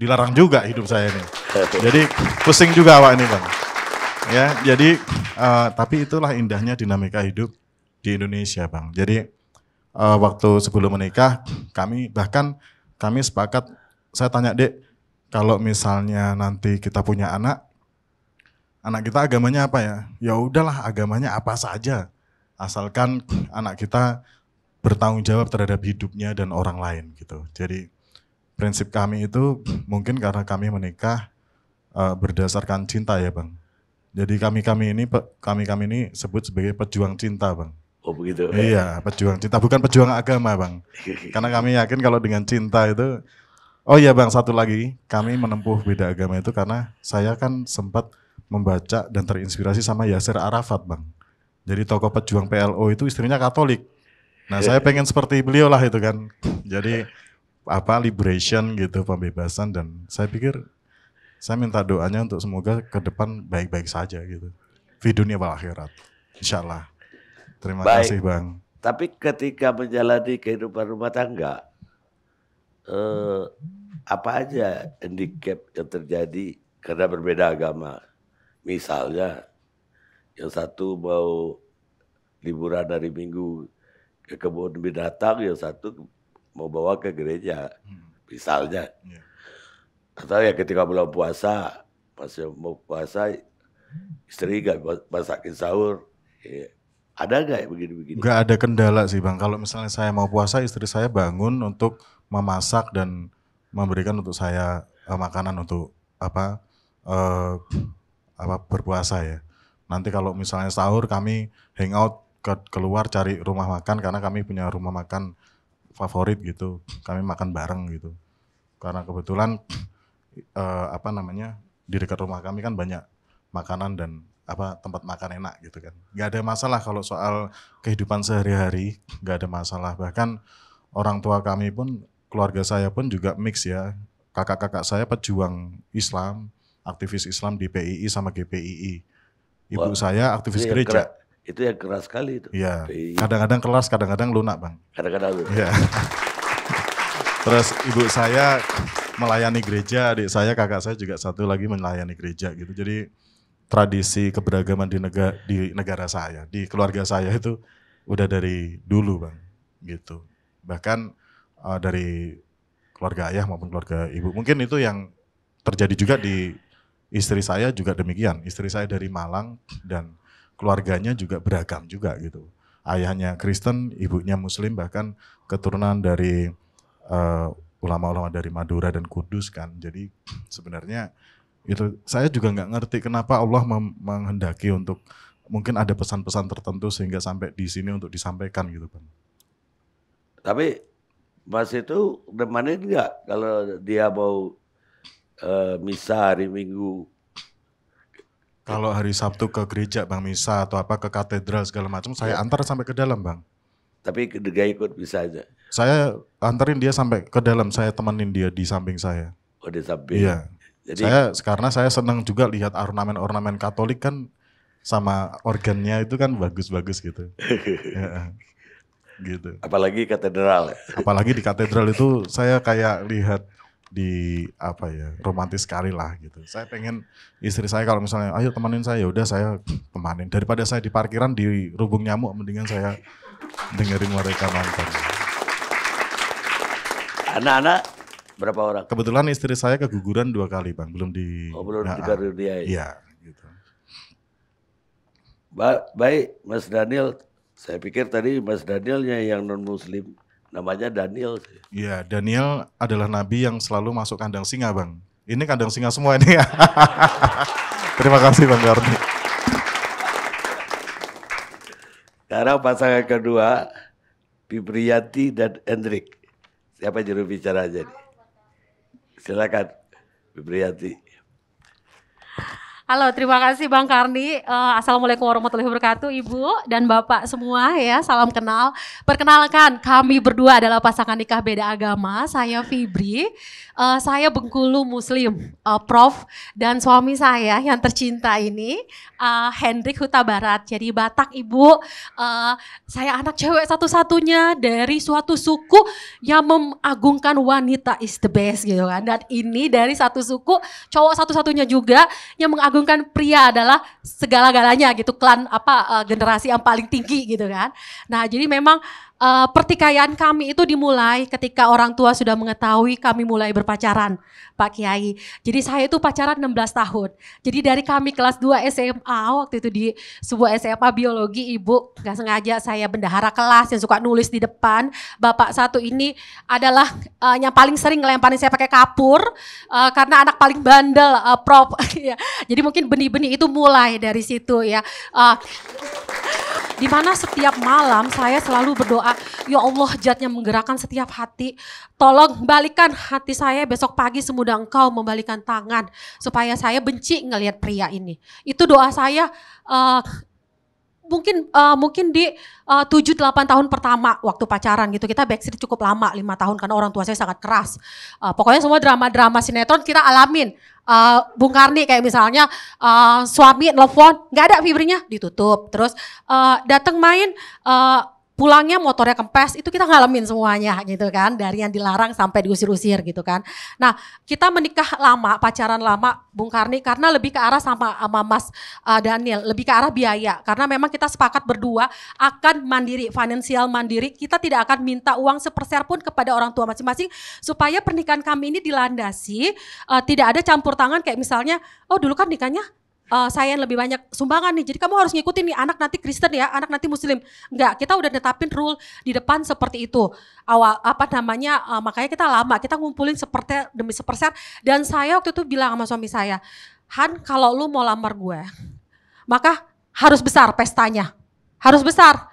dilarang juga hidup saya ini. Jadi pusing juga awak ini bang. Ya, jadi uh, tapi itulah indahnya dinamika hidup di Indonesia, Bang. Jadi uh, waktu sebelum menikah kami bahkan kami sepakat saya tanya Dek, kalau misalnya nanti kita punya anak, anak kita agamanya apa ya? Ya udahlah agamanya apa saja, asalkan anak kita bertanggung jawab terhadap hidupnya dan orang lain gitu. Jadi prinsip kami itu mungkin karena kami menikah uh, berdasarkan cinta ya bang. Jadi kami kami ini kami kami ini sebut sebagai pejuang cinta bang. Oh begitu. Iya pejuang cinta bukan pejuang agama bang. Karena kami yakin kalau dengan cinta itu. Oh iya bang satu lagi kami menempuh beda agama itu karena saya kan sempat membaca dan terinspirasi sama Yasser Arafat, Bang. Jadi tokoh pejuang PLO itu istrinya Katolik. Nah, saya pengen seperti beliau lah itu kan. Jadi apa liberation gitu, pembebasan dan saya pikir saya minta doanya untuk semoga ke depan baik-baik saja gitu. Di dunia wal akhirat. Insyaallah. Terima baik. kasih, Bang. Tapi ketika menjalani kehidupan rumah tangga eh apa aja handicap yang terjadi karena berbeda agama? Misalnya yang satu mau liburan dari Minggu ke kebun binatang, yang satu mau bawa ke gereja. Hmm. Misalnya. Iya. Atau ya ketika bulan puasa, pas mau puasa istri gak masakin sahur. Ya. Ada nggak ya begini-begini? Gak ada kendala sih bang. Kalau misalnya saya mau puasa, istri saya bangun untuk memasak dan memberikan untuk saya eh, makanan untuk apa uh, apa berpuasa ya. Nanti kalau misalnya sahur kami hangout ke keluar cari rumah makan karena kami punya rumah makan favorit gitu. Kami makan bareng gitu. Karena kebetulan eh, apa namanya di dekat rumah kami kan banyak makanan dan apa tempat makan enak gitu kan. Gak ada masalah kalau soal kehidupan sehari-hari, gak ada masalah. Bahkan orang tua kami pun keluarga saya pun juga mix ya. Kakak-kakak saya pejuang Islam, aktivis Islam di PII sama GPII. Ibu Wah, saya aktivis itu gereja. Keras, itu yang keras sekali itu. Iya. Kadang-kadang keras, kadang-kadang lunak, Bang. Kadang-kadang lunak. Iya. Terus ibu saya melayani gereja, adik saya, kakak saya juga satu lagi melayani gereja gitu. Jadi tradisi keberagaman di negara di negara saya, di keluarga saya itu udah dari dulu, Bang. Gitu. Bahkan uh, dari keluarga ayah maupun keluarga ibu. Mungkin itu yang terjadi juga di Istri saya juga demikian. Istri saya dari Malang dan keluarganya juga beragam juga gitu. Ayahnya Kristen, ibunya Muslim, bahkan keturunan dari ulama eh, ulama-ulama dari Madura dan Kudus kan. Jadi sebenarnya itu saya juga nggak ngerti kenapa Allah menghendaki untuk mungkin ada pesan-pesan tertentu sehingga sampai di sini untuk disampaikan gitu kan. Tapi Mas itu demanin nggak kalau dia mau uh, misa hari Minggu. Kalau hari Sabtu ke gereja Bang Misa atau apa ke katedral segala macam saya ya. antar sampai ke dalam Bang. Tapi gak ikut bisa aja. Saya antarin dia sampai ke dalam, saya temenin dia di samping saya. Oh di samping. Iya. Jadi saya karena saya senang juga lihat ornamen-ornamen Katolik kan sama organnya itu kan bagus-bagus gitu. ya. gitu. Apalagi katedral. Apalagi di katedral itu saya kayak lihat di apa ya romantis sekali lah gitu. Saya pengen istri saya kalau misalnya ayo temenin saya ya udah saya temanin daripada saya di parkiran di rubung nyamuk mendingan saya dengerin mereka nonton. Anak-anak berapa orang? Kebetulan istri saya keguguran dua kali bang, belum di. Oh belum nah, di dia ya. Iya gitu. Ba baik Mas Daniel, saya pikir tadi Mas Danielnya yang non Muslim namanya Daniel. Iya, Daniel adalah nabi yang selalu masuk kandang singa, Bang. Ini kandang singa semua ini ya. Terima kasih Bang Garni. Sekarang pasangan kedua, Pibriyati dan Hendrik. Siapa juru bicara jadi? Silakan, Pibriyati. Halo, terima kasih Bang Karni. Uh, Assalamualaikum warahmatullahi wabarakatuh, Ibu dan Bapak semua ya. Salam kenal. Perkenalkan, kami berdua adalah pasangan nikah beda agama. Saya Fibri, uh, saya Bengkulu Muslim, uh, Prof. Dan suami saya yang tercinta ini uh, Hendrik Huta Barat. Jadi Batak, Ibu. Uh, saya anak cewek satu-satunya dari suatu suku yang mengagungkan wanita is the best gitu kan. Dan ini dari satu suku cowok satu-satunya juga yang mengagungkan mengagungkan pria adalah segala-galanya gitu klan apa uh, generasi yang paling tinggi gitu kan. Nah, jadi memang uh, pertikaian kami itu dimulai ketika orang tua sudah mengetahui kami mulai berpacaran, Pak Kiai. Jadi saya itu pacaran 16 tahun. Jadi dari kami kelas 2 SMA waktu itu di sebuah SMA biologi, Ibu nggak sengaja saya bendahara kelas yang suka nulis di depan. Bapak satu ini adalah uh, yang paling sering ngelemparin saya pakai kapur uh, karena anak paling bandel, uh, prop. Iya. Jadi mungkin benih-benih itu mulai dari situ ya. Uh, di mana setiap malam saya selalu berdoa, ya Allah zat menggerakkan setiap hati, tolong balikan hati saya besok pagi semudah engkau membalikan tangan, supaya saya benci ngelihat pria ini. Itu doa saya uh, mungkin uh, mungkin di eh, tujuh delapan tahun pertama waktu pacaran gitu kita backstreet cukup lama lima tahun karena orang tua saya sangat keras uh, pokoknya semua drama-drama sinetron kita alamin uh, Bung Karni kayak misalnya uh, suami nelfon nggak ada fibernya ditutup terus uh, datang main uh, pulangnya motornya kempes itu kita ngalamin semuanya gitu kan dari yang dilarang sampai diusir-usir gitu kan nah kita menikah lama pacaran lama Bung Karni karena lebih ke arah sama sama Mas uh, Daniel lebih ke arah biaya karena memang kita sepakat berdua akan mandiri finansial mandiri kita tidak akan minta uang seperser pun kepada orang tua masing-masing supaya pernikahan kami ini dilandasi uh, tidak ada campur tangan kayak misalnya oh dulu kan nikahnya uh, saya lebih banyak sumbangan nih. Jadi kamu harus ngikutin nih anak nanti Kristen ya, anak nanti Muslim. Enggak, kita udah netapin rule di depan seperti itu. Awal apa namanya? Uh, makanya kita lama, kita ngumpulin seperti demi sepersen. Dan saya waktu itu bilang sama suami saya, Han kalau lu mau lamar gue, maka harus besar pestanya, harus besar.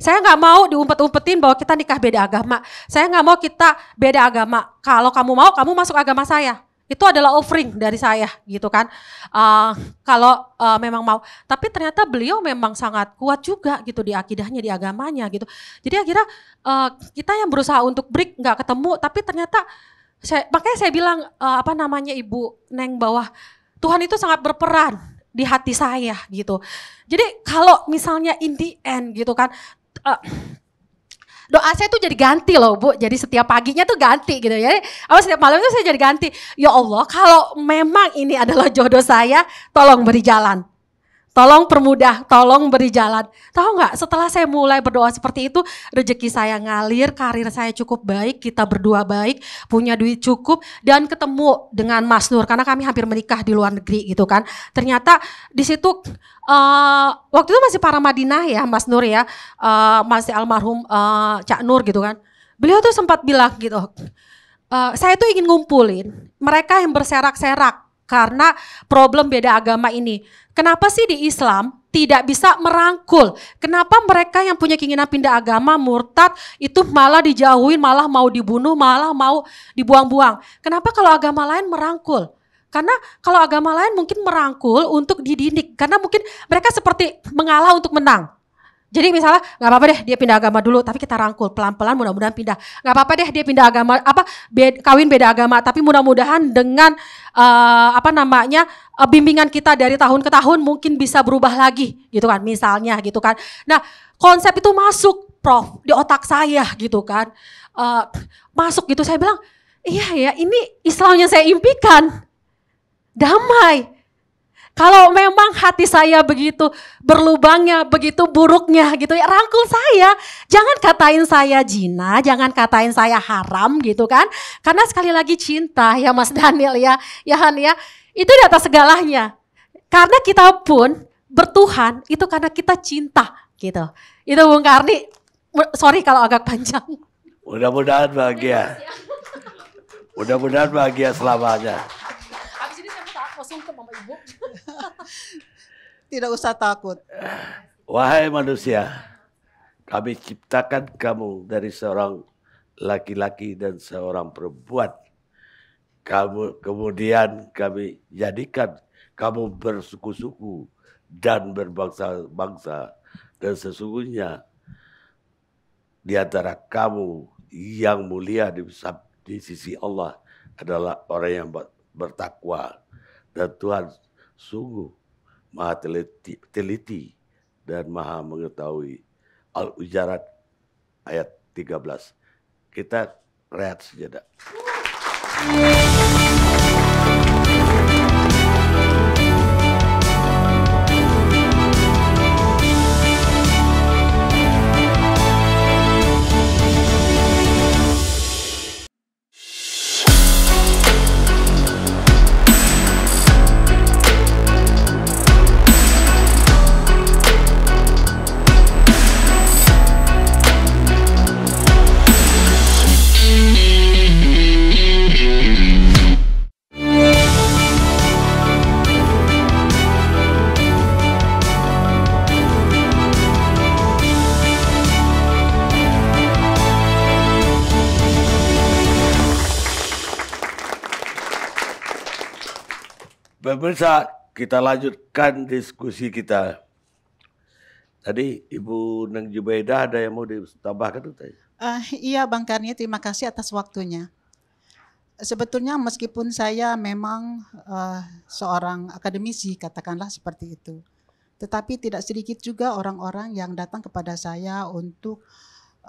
Saya nggak mau diumpet-umpetin bahwa kita nikah beda agama. Saya nggak mau kita beda agama. Kalau kamu mau, kamu masuk agama saya itu adalah offering dari saya gitu kan uh, kalau uh, memang mau tapi ternyata beliau memang sangat kuat juga gitu di akidahnya di agamanya gitu jadi akhirnya uh, kita yang berusaha untuk break nggak ketemu tapi ternyata saya, makanya saya bilang uh, apa namanya ibu neng bawah Tuhan itu sangat berperan di hati saya gitu jadi kalau misalnya in the end gitu kan uh, doa saya tuh jadi ganti loh Bu. Jadi setiap paginya tuh ganti gitu ya. Apa setiap malam tuh saya jadi ganti. Ya Allah, kalau memang ini adalah jodoh saya, tolong beri jalan. Tolong permudah, tolong beri jalan. Tahu nggak? Setelah saya mulai berdoa seperti itu, rezeki saya ngalir, karir saya cukup baik, kita berdua baik, punya duit cukup, dan ketemu dengan Mas Nur karena kami hampir menikah di luar negeri gitu kan. Ternyata di situ uh, waktu itu masih para Madinah ya, Mas Nur ya, uh, masih almarhum uh, Cak Nur gitu kan. Beliau tuh sempat bilang gitu, uh, saya tuh ingin ngumpulin mereka yang berserak-serak karena problem beda agama ini. Kenapa sih di Islam tidak bisa merangkul? Kenapa mereka yang punya keinginan pindah agama, murtad, itu malah dijauhin, malah mau dibunuh, malah mau dibuang-buang? Kenapa kalau agama lain merangkul? Karena kalau agama lain mungkin merangkul untuk dididik, karena mungkin mereka seperti mengalah untuk menang. Jadi misalnya nggak apa-apa deh dia pindah agama dulu, tapi kita rangkul pelan-pelan mudah-mudahan pindah. Nggak apa-apa deh dia pindah agama apa bed, kawin beda agama, tapi mudah-mudahan dengan uh, apa namanya uh, bimbingan kita dari tahun ke tahun mungkin bisa berubah lagi gitu kan misalnya gitu kan. Nah konsep itu masuk prof di otak saya gitu kan uh, masuk gitu saya bilang iya ya ini Islamnya saya impikan damai kalau memang hati saya begitu berlubangnya, begitu buruknya gitu ya rangkul saya. Jangan katain saya jina, jangan katain saya haram gitu kan. Karena sekali lagi cinta ya Mas Daniel ya, ya Han ya. Itu di atas segalanya. Karena kita pun bertuhan itu karena kita cinta gitu. Itu Bung Karni, sorry kalau agak panjang. Mudah-mudahan bahagia. Mudah-mudahan bahagia selamanya. Abis ini saya minta aku sungkem sama ibu. Tidak usah takut. Wahai manusia, kami ciptakan kamu dari seorang laki-laki dan seorang perempuan. Kamu kemudian kami jadikan kamu bersuku-suku dan berbangsa-bangsa dan sesungguhnya di antara kamu yang mulia di, di sisi Allah adalah orang yang bertakwa dan Tuhan sungguh maha teliti, teliti dan maha mengetahui. Al-Ujarat ayat 13. Kita rehat sejadah. pemirsa, kita lanjutkan diskusi kita. Tadi Ibu Neng Jubaida ada yang mau ditambahkan? Uh, iya Bang Karni, terima kasih atas waktunya. Sebetulnya meskipun saya memang uh, seorang akademisi, katakanlah seperti itu. Tetapi tidak sedikit juga orang-orang yang datang kepada saya untuk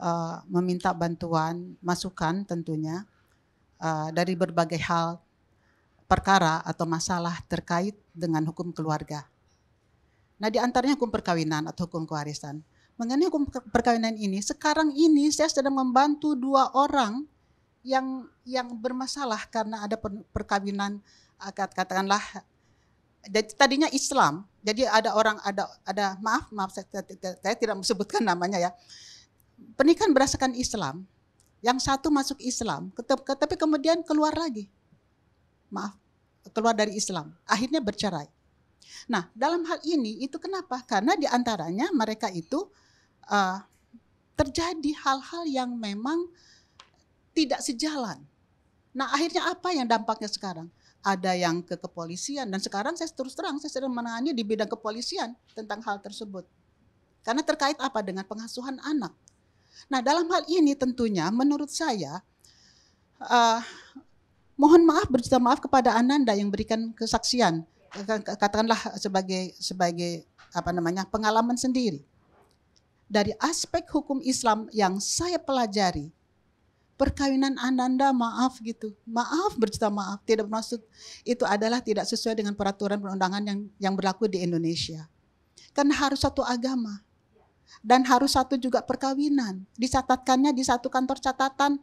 uh, meminta bantuan, masukan tentunya uh, dari berbagai hal perkara atau masalah terkait dengan hukum keluarga. Nah di antaranya hukum perkawinan atau hukum kewarisan. Mengenai hukum perkawinan ini, sekarang ini saya sedang membantu dua orang yang yang bermasalah karena ada perkawinan katakanlah tadinya Islam. Jadi ada orang ada ada maaf maaf saya, saya tidak menyebutkan namanya ya. Pernikahan berdasarkan Islam. Yang satu masuk Islam, tetapi kemudian keluar lagi maaf keluar dari Islam, akhirnya bercerai. Nah, dalam hal ini itu kenapa? Karena diantaranya mereka itu uh, terjadi hal-hal yang memang tidak sejalan. Nah, akhirnya apa yang dampaknya sekarang? Ada yang ke kepolisian dan sekarang saya terus terang saya sedang menangani di bidang kepolisian tentang hal tersebut. Karena terkait apa dengan pengasuhan anak. Nah, dalam hal ini tentunya menurut saya uh, mohon maaf berjuta maaf kepada Ananda yang berikan kesaksian katakanlah sebagai sebagai apa namanya pengalaman sendiri dari aspek hukum Islam yang saya pelajari perkawinan Ananda maaf gitu maaf berjuta maaf tidak bermaksud itu adalah tidak sesuai dengan peraturan perundangan yang yang berlaku di Indonesia kan harus satu agama dan harus satu juga perkawinan dicatatkannya di satu kantor catatan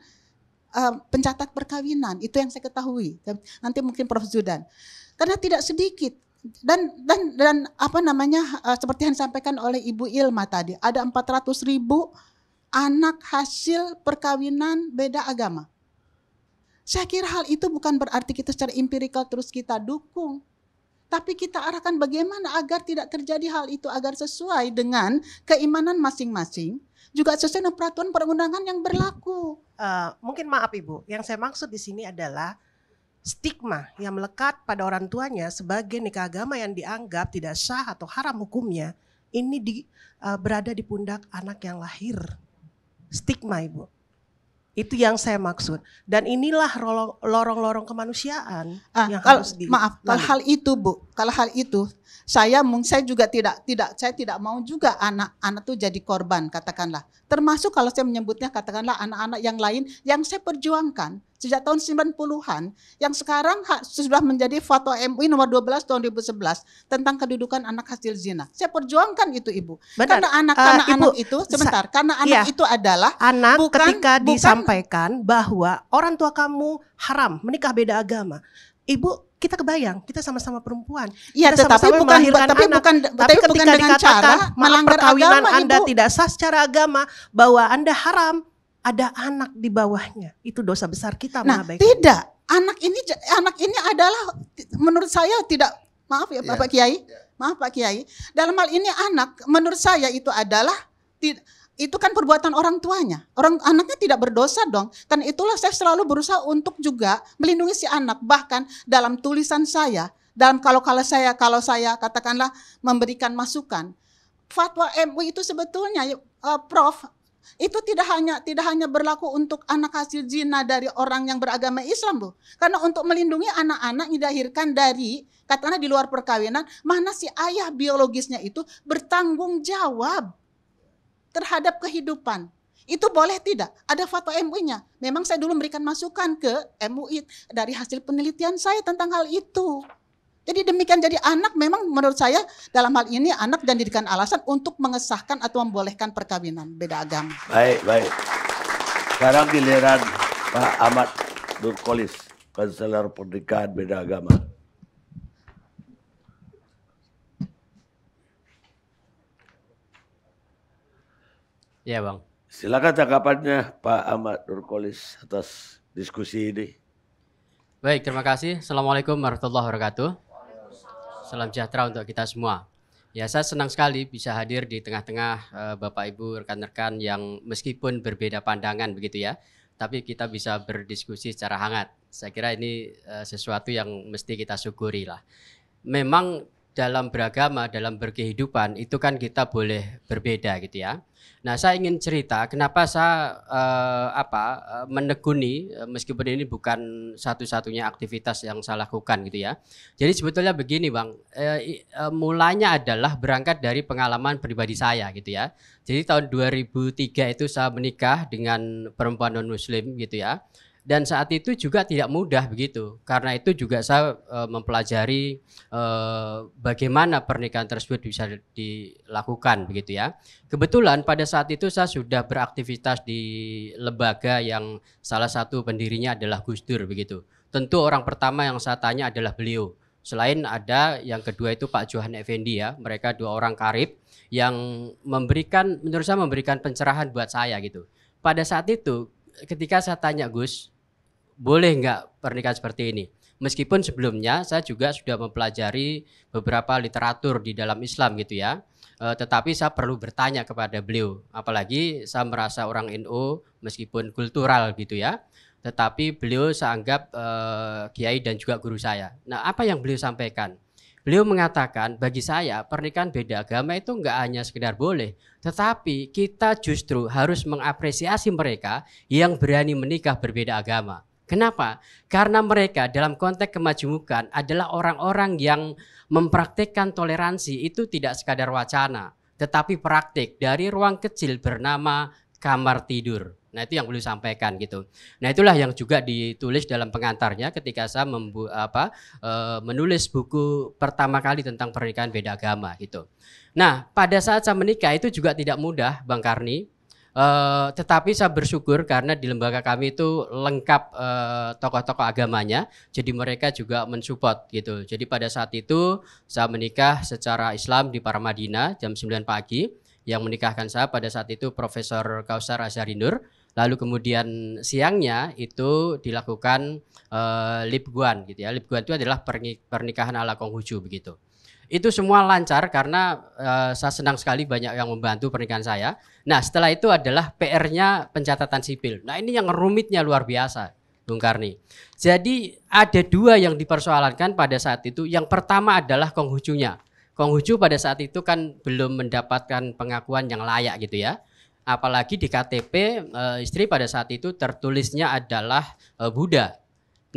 uh, pencatat perkawinan itu yang saya ketahui. Nanti mungkin Prof Zudan. Karena tidak sedikit dan dan dan apa namanya uh, seperti yang disampaikan oleh Ibu Ilma tadi ada 400 ribu anak hasil perkawinan beda agama. Saya kira hal itu bukan berarti kita secara empirikal terus kita dukung, tapi kita arahkan bagaimana agar tidak terjadi hal itu agar sesuai dengan keimanan masing-masing juga sesuai dengan peraturan perundangan yang berlaku. Uh, mungkin maaf Ibu, yang saya maksud di sini adalah stigma yang melekat pada orang tuanya sebagai nikah agama yang dianggap tidak sah atau haram hukumnya ini di, uh, berada di pundak anak yang lahir. Stigma Ibu. Itu yang saya maksud. Dan inilah lorong-lorong kemanusiaan uh, yang kalau, harus di, Maaf, kalau hal itu Bu, kalau hal itu saya saya juga tidak tidak saya tidak mau juga anak-anak tuh jadi korban katakanlah. Termasuk kalau saya menyebutnya katakanlah anak-anak yang lain yang saya perjuangkan sejak tahun 90-an yang sekarang sudah menjadi foto MUI nomor 12 tahun 2011 tentang kedudukan anak hasil zina. Saya perjuangkan itu Ibu. Benar. Karena anak uh, karena anak itu sebentar, karena anak iya, itu adalah anak bukan, ketika bukan, disampaikan bahwa orang tua kamu haram menikah beda agama. Ibu kita kebayang kita sama-sama perempuan. Iya, tetapi sama bukan tapi anak. bukan tapi, ketika bukan dengan cara melanggar perkawinan agama, Anda tidak sah secara agama bahwa Anda haram, ada anak di bawahnya. Itu dosa besar kita, Nah, tidak. Anak ini anak ini adalah menurut saya tidak maaf ya Bapak iya. Kiai. Yeah. Maaf Pak Kiai. Dalam hal ini anak menurut saya itu adalah tidak itu kan perbuatan orang tuanya. Orang anaknya tidak berdosa dong. Kan itulah saya selalu berusaha untuk juga melindungi si anak. Bahkan dalam tulisan saya, dalam kalau kalau saya kalau saya katakanlah memberikan masukan, fatwa MUI itu sebetulnya uh, Prof itu tidak hanya tidak hanya berlaku untuk anak hasil zina dari orang yang beragama Islam, Bu. Karena untuk melindungi anak-anak yang dilahirkan dari katakanlah di luar perkawinan, mana si ayah biologisnya itu bertanggung jawab terhadap kehidupan. Itu boleh tidak? Ada fatwa MUI-nya. Memang saya dulu memberikan masukan ke MUI dari hasil penelitian saya tentang hal itu. Jadi demikian jadi anak memang menurut saya dalam hal ini anak dan didikan alasan untuk mengesahkan atau membolehkan perkawinan beda agama. Baik, baik. Sekarang giliran Pak Ahmad Nurkolis konselor Pendidikan beda agama. Ya bang. Silakan tanggapannya Pak Ahmad Nurkolis atas diskusi ini. Baik, terima kasih. Assalamualaikum warahmatullahi wabarakatuh. Salam sejahtera untuk kita semua. Ya, saya senang sekali bisa hadir di tengah-tengah eh, Bapak Ibu rekan-rekan yang meskipun berbeda pandangan begitu ya, tapi kita bisa berdiskusi secara hangat. Saya kira ini eh, sesuatu yang mesti kita syukuri lah. Memang dalam beragama, dalam berkehidupan itu kan kita boleh berbeda gitu ya. Nah, saya ingin cerita kenapa saya eh, apa eh, menekuni eh, meskipun ini bukan satu-satunya aktivitas yang saya lakukan gitu ya. Jadi sebetulnya begini, Bang. Eh, eh, mulanya adalah berangkat dari pengalaman pribadi saya gitu ya. Jadi tahun 2003 itu saya menikah dengan perempuan non muslim gitu ya dan saat itu juga tidak mudah begitu. Karena itu juga saya e, mempelajari e, bagaimana pernikahan tersebut bisa dilakukan begitu ya. Kebetulan pada saat itu saya sudah beraktivitas di lembaga yang salah satu pendirinya adalah Gus Dur begitu. Tentu orang pertama yang saya tanya adalah beliau. Selain ada yang kedua itu Pak Johan Effendi ya, mereka dua orang karib yang memberikan menurut saya memberikan pencerahan buat saya gitu. Pada saat itu ketika saya tanya Gus, boleh nggak pernikahan seperti ini? Meskipun sebelumnya saya juga sudah mempelajari beberapa literatur di dalam Islam gitu ya. E, tetapi saya perlu bertanya kepada beliau, apalagi saya merasa orang NU meskipun kultural gitu ya. Tetapi beliau saya anggap e, kiai dan juga guru saya. Nah, apa yang beliau sampaikan? Beliau mengatakan, bagi saya pernikahan beda agama itu enggak hanya sekedar boleh, tetapi kita justru harus mengapresiasi mereka yang berani menikah berbeda agama. Kenapa? Karena mereka dalam konteks kemajemukan adalah orang-orang yang mempraktekkan toleransi itu tidak sekadar wacana, tetapi praktik dari ruang kecil bernama kamar tidur. Nah itu yang perlu sampaikan gitu. Nah itulah yang juga ditulis dalam pengantarnya ketika saya apa, e, menulis buku pertama kali tentang pernikahan beda agama gitu. Nah pada saat saya menikah itu juga tidak mudah Bang Karni Uh, tetapi saya bersyukur karena di lembaga kami itu lengkap uh, tokoh-tokoh agamanya, jadi mereka juga mensupport gitu. Jadi pada saat itu saya menikah secara Islam di Paramadina jam 9 pagi. Yang menikahkan saya pada saat itu Profesor Kausar Azharinur. Lalu kemudian siangnya itu dilakukan uh, eh, lipguan gitu ya. Lipguan itu adalah pernikahan ala Konghucu begitu. Itu semua lancar karena uh, saya senang sekali banyak yang membantu pernikahan saya. Nah, setelah itu adalah PR-nya pencatatan sipil. Nah, ini yang rumitnya luar biasa, Bung Karni. Jadi ada dua yang dipersoalkan pada saat itu. Yang pertama adalah konghucunya. Konghucu pada saat itu kan belum mendapatkan pengakuan yang layak gitu ya apalagi di KTP uh, eh, istri pada saat itu tertulisnya adalah uh, Buddha.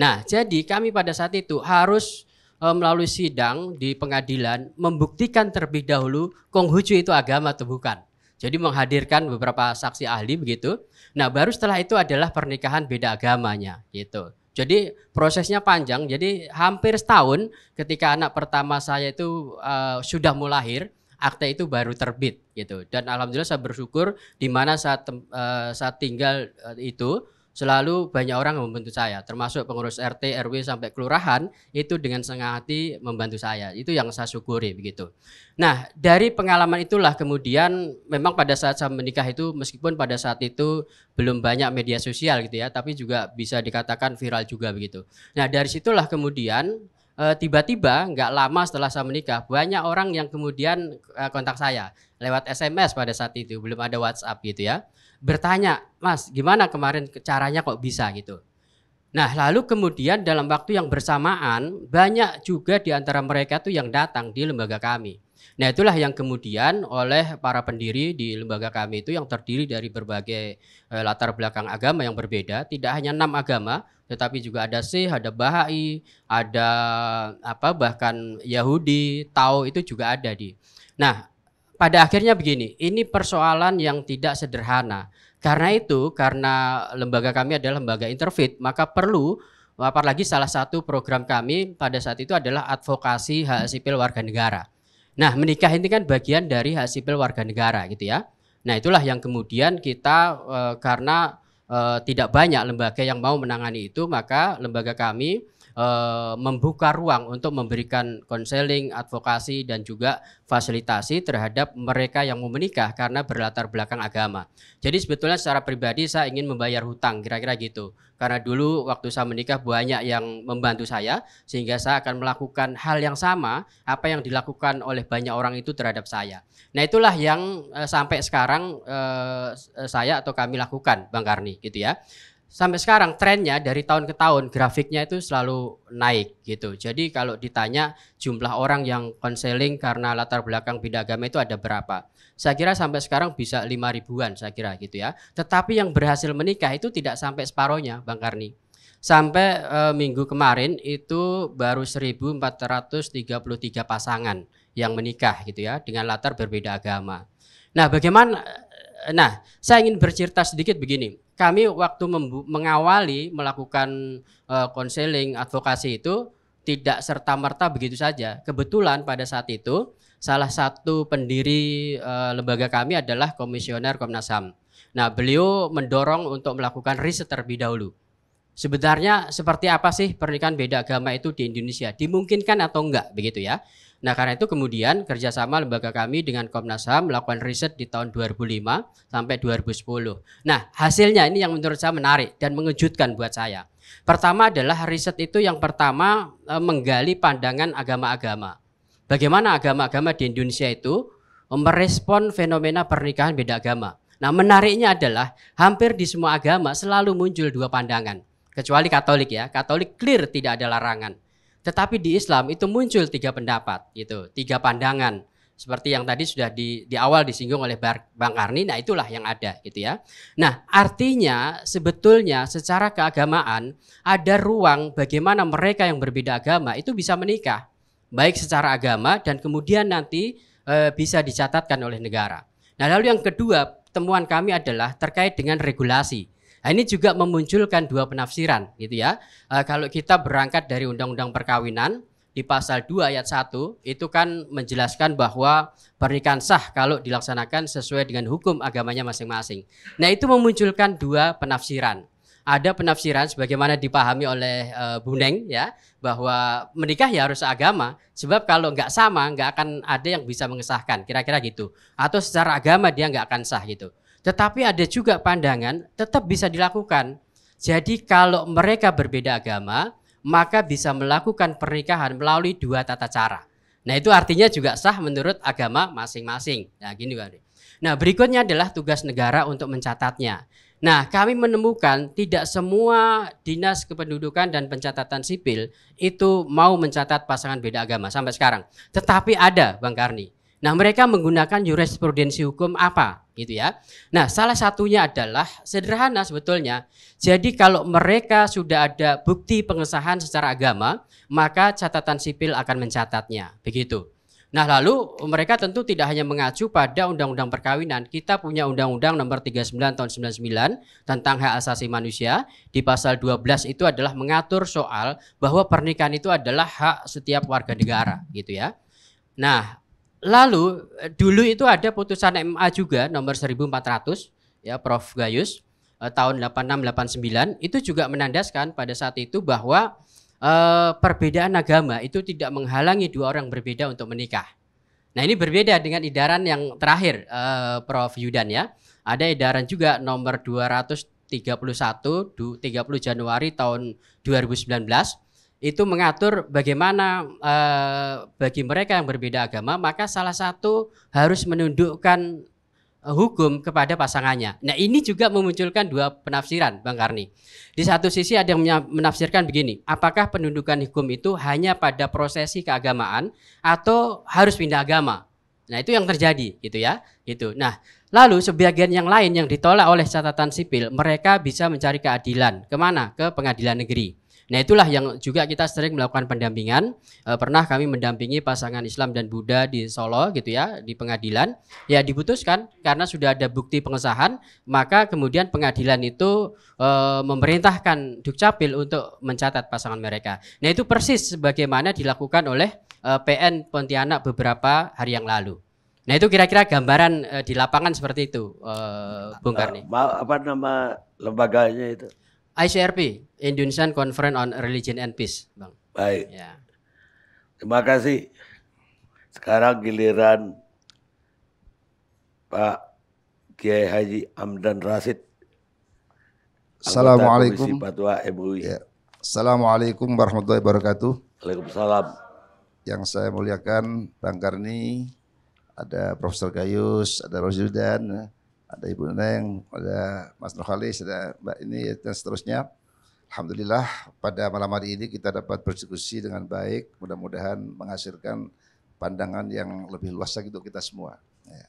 Nah, jadi kami pada saat itu harus Eh, melalui sidang di pengadilan membuktikan terlebih dahulu Konghucu itu agama atau bukan. Jadi menghadirkan beberapa saksi ahli begitu. Nah, baru setelah itu adalah pernikahan beda agamanya gitu. Jadi prosesnya panjang. Jadi hampir setahun ketika anak pertama saya itu uh, sudah mau lahir, akte itu baru terbit gitu. Dan alhamdulillah saya bersyukur di mana saat uh, saat tinggal itu selalu banyak orang yang membantu saya, termasuk pengurus RT, RW sampai kelurahan itu dengan senang hati membantu saya. Itu yang saya syukuri begitu. Nah, dari pengalaman itulah kemudian memang pada saat saya menikah itu meskipun pada saat itu belum banyak media sosial gitu ya, tapi juga bisa dikatakan viral juga begitu. Nah, dari situlah kemudian eh, tiba-tiba nggak lama setelah saya menikah banyak orang yang kemudian eh, kontak saya lewat SMS pada saat itu belum ada WhatsApp gitu ya bertanya, Mas, gimana kemarin caranya kok bisa gitu. Nah, lalu kemudian dalam waktu yang bersamaan banyak juga di antara mereka tuh yang datang di lembaga kami. Nah, itulah yang kemudian oleh para pendiri di lembaga kami itu yang terdiri dari berbagai eh, latar belakang agama yang berbeda, tidak hanya enam agama, tetapi juga ada Sih, ada Bahai, ada apa bahkan Yahudi, tau itu juga ada di. Nah, pada akhirnya begini, ini persoalan yang tidak sederhana. Karena itu, karena lembaga kami adalah lembaga interfit, maka perlu apalagi salah satu program kami pada saat itu adalah advokasi hak sipil warga negara. Nah, menikah ini kan bagian dari hak sipil warga negara gitu ya. Nah, itulah yang kemudian kita eh, karena eh, tidak banyak lembaga yang mau menangani itu, maka lembaga kami Eh, membuka ruang untuk memberikan konseling, advokasi dan juga fasilitasi terhadap mereka yang mau menikah karena berlatar belakang agama. Jadi sebetulnya secara pribadi saya ingin membayar hutang kira-kira gitu. Karena dulu waktu saya menikah banyak yang membantu saya sehingga saya akan melakukan hal yang sama apa yang dilakukan oleh banyak orang itu terhadap saya. Nah, itulah yang eh, sampai sekarang eh, saya atau kami lakukan Bang Karni gitu ya sampai sekarang trennya dari tahun ke tahun grafiknya itu selalu naik gitu. Jadi kalau ditanya jumlah orang yang konseling karena latar belakang beda agama itu ada berapa? Saya kira sampai sekarang bisa lima ribuan saya kira gitu ya. Tetapi yang berhasil menikah itu tidak sampai separohnya Bang Karni. Sampai e, minggu kemarin itu baru 1433 pasangan yang menikah gitu ya dengan latar berbeda agama. Nah, bagaimana eh, nah, saya ingin bercerita sedikit begini kami waktu mengawali melakukan konseling eh, uh, advokasi itu tidak serta merta begitu saja. Kebetulan pada saat itu salah satu pendiri uh, lembaga kami adalah komisioner Komnas HAM. Nah, beliau mendorong untuk melakukan riset terlebih dahulu. Sebenarnya seperti apa sih pernikahan beda agama itu di Indonesia? Dimungkinkan atau enggak begitu ya? Nah karena itu kemudian kerjasama lembaga kami dengan Komnas HAM melakukan riset di tahun 2005 sampai 2010. Nah hasilnya ini yang menurut saya menarik dan mengejutkan buat saya. Pertama adalah riset itu yang pertama e, menggali pandangan agama-agama. Bagaimana agama-agama di Indonesia itu merespon fenomena pernikahan beda agama. Nah menariknya adalah hampir di semua agama selalu muncul dua pandangan kecuali Katolik ya. Katolik clear tidak ada larangan. Tetapi di Islam itu muncul tiga pendapat, gitu, tiga pandangan. Seperti yang tadi sudah di, di awal disinggung oleh Bang Karni, nah itulah yang ada gitu ya. Nah artinya sebetulnya secara keagamaan ada ruang bagaimana mereka yang berbeda agama itu bisa menikah. Baik secara agama dan kemudian nanti e, bisa dicatatkan oleh negara. Nah lalu yang kedua temuan kami adalah terkait dengan regulasi Nah, ini juga memunculkan dua penafsiran gitu ya. E, kalau kita berangkat dari Undang-Undang Perkawinan di pasal 2 ayat 1 itu kan menjelaskan bahwa pernikahan sah kalau dilaksanakan sesuai dengan hukum agamanya masing-masing. Nah, itu memunculkan dua penafsiran. Ada penafsiran sebagaimana dipahami oleh e, eh, Buneng ya bahwa menikah ya harus agama sebab kalau nggak sama nggak akan ada yang bisa mengesahkan kira-kira gitu atau secara agama dia nggak akan sah gitu. Tetapi ada juga pandangan tetap bisa dilakukan. Jadi kalau mereka berbeda agama, maka bisa melakukan pernikahan melalui dua tata cara. Nah itu artinya juga sah menurut agama masing-masing. Nah gini Pak. Nah berikutnya adalah tugas negara untuk mencatatnya. Nah, kami menemukan tidak semua dinas kependudukan dan pencatatan sipil itu mau mencatat pasangan beda agama sampai sekarang. Tetapi ada, Bang Karni. Nah, mereka menggunakan jurisprudensi hukum apa, gitu ya. Nah, salah satunya adalah sederhana sebetulnya. Jadi kalau mereka sudah ada bukti pengesahan secara agama, maka catatan sipil akan mencatatnya, begitu. Nah, lalu mereka tentu tidak hanya mengacu pada undang-undang perkawinan. Kita punya undang-undang nomor 39 tahun 99 tentang hak asasi manusia. Di pasal 12 itu adalah mengatur soal bahwa pernikahan itu adalah hak setiap warga negara, gitu ya. Nah, Lalu eh, dulu itu ada putusan MA juga nomor 1400 ya Prof Gayus eh, tahun 8689 itu juga menandaskan pada saat itu bahwa eh, perbedaan agama itu tidak menghalangi dua orang berbeda untuk menikah. Nah, ini berbeda dengan edaran yang terakhir eh, Prof Yudan ya. Ada edaran juga nomor 231 30 Januari tahun 2019 itu mengatur bagaimana eh, bagi mereka yang berbeda agama maka salah satu harus menundukkan eh, hukum kepada pasangannya. Nah ini juga memunculkan dua penafsiran Bang Karni. Di satu sisi ada yang menafsirkan begini, apakah penundukan hukum itu hanya pada prosesi keagamaan atau harus pindah agama? Nah itu yang terjadi gitu ya. Gitu. Nah lalu sebagian yang lain yang ditolak oleh catatan sipil, mereka bisa mencari keadilan. Kemana? Ke pengadilan negeri. Nah itulah yang juga kita sering melakukan pendampingan. E, pernah kami mendampingi pasangan Islam dan Buddha di Solo gitu ya di pengadilan. Ya diputuskan karena sudah ada bukti pengesahan, maka kemudian pengadilan itu e, memerintahkan dukcapil untuk mencatat pasangan mereka. Nah itu persis sebagaimana dilakukan oleh e, eh, PN Pontianak beberapa hari yang lalu. Nah itu kira-kira gambaran e, di lapangan seperti itu, e, Bung nah, Karni. apa nama lembaganya itu? ICRP, Indonesian Conference on Religion and Peace, Bang. Baik. Ya. Terima kasih. Sekarang giliran Pak Kiai Haji Amdan Rasid. Assalamualaikum. Fatwa MUI. Ya. Assalamualaikum warahmatullahi wabarakatuh. Waalaikumsalam. Yang saya muliakan Bang Karni, ada Profesor Gayus, ada Rosyudan, ada Ibu Neneng, ada Mas Nurhalis, ada Mbak ini dan seterusnya. Alhamdulillah pada malam hari ini kita dapat berdiskusi dengan baik, mudah-mudahan menghasilkan pandangan yang lebih luas lagi untuk kita semua. Ya.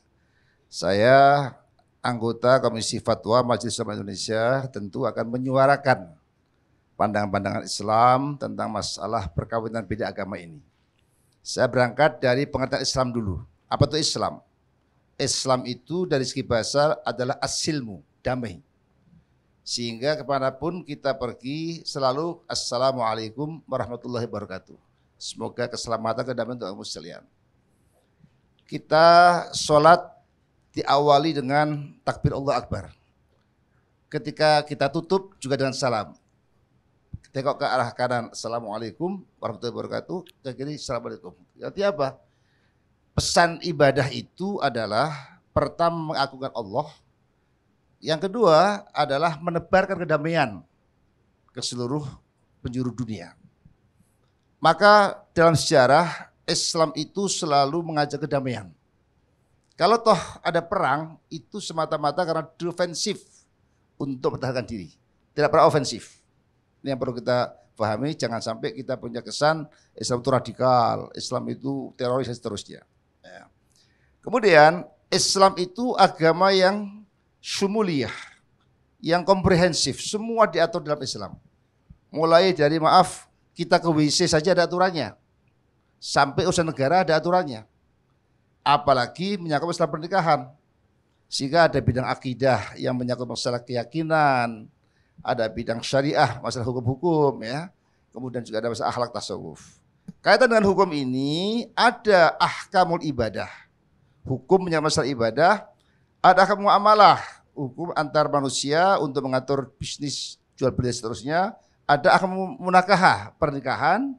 Saya anggota Komisi Fatwa Majelis Ulama Indonesia tentu akan menyuarakan pandangan-pandangan Islam tentang masalah perkawinan beda agama ini. Saya berangkat dari pengertian Islam dulu. Apa itu Islam? Islam itu dari segi bahasa adalah asilmu, damai. Sehingga kemanapun kita pergi selalu Assalamualaikum warahmatullahi wabarakatuh. Semoga keselamatan dan damai untuk sekalian. Kita sholat diawali dengan takbir Allah Akbar. Ketika kita tutup juga dengan salam. Tengok ke arah kanan, Assalamualaikum warahmatullahi wabarakatuh. Ke kiri, Assalamualaikum. Artinya apa? pesan ibadah itu adalah pertama mengagungkan Allah, yang kedua adalah menebarkan kedamaian ke seluruh penjuru dunia. Maka dalam sejarah Islam itu selalu mengajak kedamaian. Kalau toh ada perang itu semata-mata karena defensif untuk mempertahankan diri, tidak pernah ofensif. Ini yang perlu kita pahami, jangan sampai kita punya kesan Islam itu radikal, Islam itu teroris dan seterusnya. Kemudian Islam itu agama yang sumuliah, yang komprehensif, semua diatur dalam Islam. Mulai dari maaf, kita ke WC saja ada aturannya. Sampai usaha negara ada aturannya. Apalagi menyangkut masalah pernikahan. Sehingga ada bidang akidah yang menyangkut masalah keyakinan, ada bidang syariah, masalah hukum-hukum ya. Kemudian juga ada masalah akhlak tasawuf. Kaitan dengan hukum ini ada ahkamul ibadah hukumnya masalah ibadah, ada kamu amalah hukum antar manusia untuk mengatur bisnis jual beli seterusnya, ada kamu munakahah pernikahan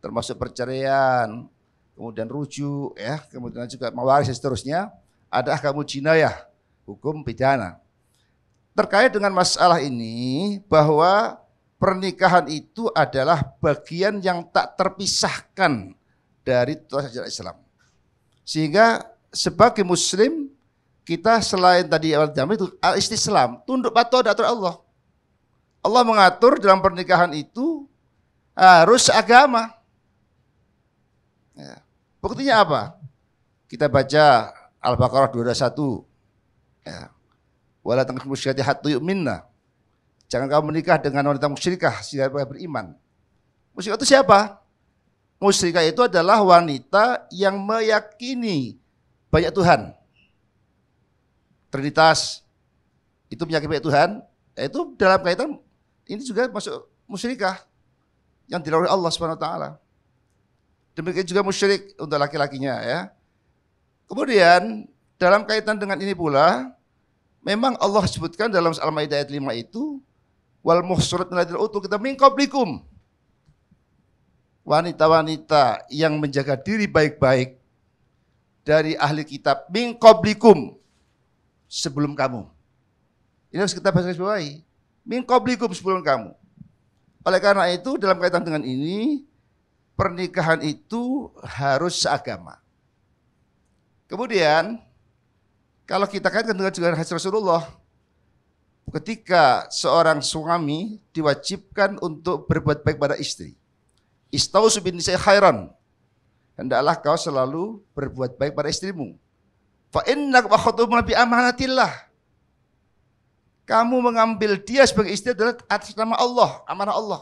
termasuk perceraian, kemudian rujuk ya, kemudian juga mewaris seterusnya, ada kamu jinayah hukum pidana. Terkait dengan masalah ini bahwa pernikahan itu adalah bagian yang tak terpisahkan dari tuas ajaran Islam. Sehingga sebagai muslim kita selain tadi awal jam itu al-istislam, tunduk patuh pada Allah. Allah mengatur dalam pernikahan itu harus eh, agama. Ya. Buktinya apa? Kita baca Al-Baqarah 221. Ya. Wala tangkis musyrikati hatta yu'minna. Jangan kamu menikah dengan wanita musyrikah siapa beriman. Musyrikah itu siapa? Musyrikah itu adalah wanita yang meyakini banyak Tuhan. Trinitas itu menyakiti banyak Tuhan, ya, itu dalam kaitan ini juga masuk musyrikah yang dilarang Allah Subhanahu wa taala. Demikian juga musyrik untuk laki-lakinya ya. Kemudian dalam kaitan dengan ini pula memang Allah sebutkan dalam Al-Maidah ayat 5 itu wal muhsurat minadil utul kita mingkoblikum. Wanita-wanita yang menjaga diri baik-baik dari ahli kitab mingkoblikum sebelum kamu. Ini harus kita bahas bawahi. Mingkoblikum sebelum kamu. Oleh karena itu dalam kaitan dengan ini pernikahan itu harus seagama. Kemudian kalau kita kaitkan dengan juga hadis Rasulullah ketika seorang suami diwajibkan untuk berbuat baik pada istri. Istausu bin khairan hendaklah kau selalu berbuat baik pada istrimu. Fa innak wa bi amanatillah. Kamu mengambil dia sebagai istri adalah atas nama Allah, amanah Allah.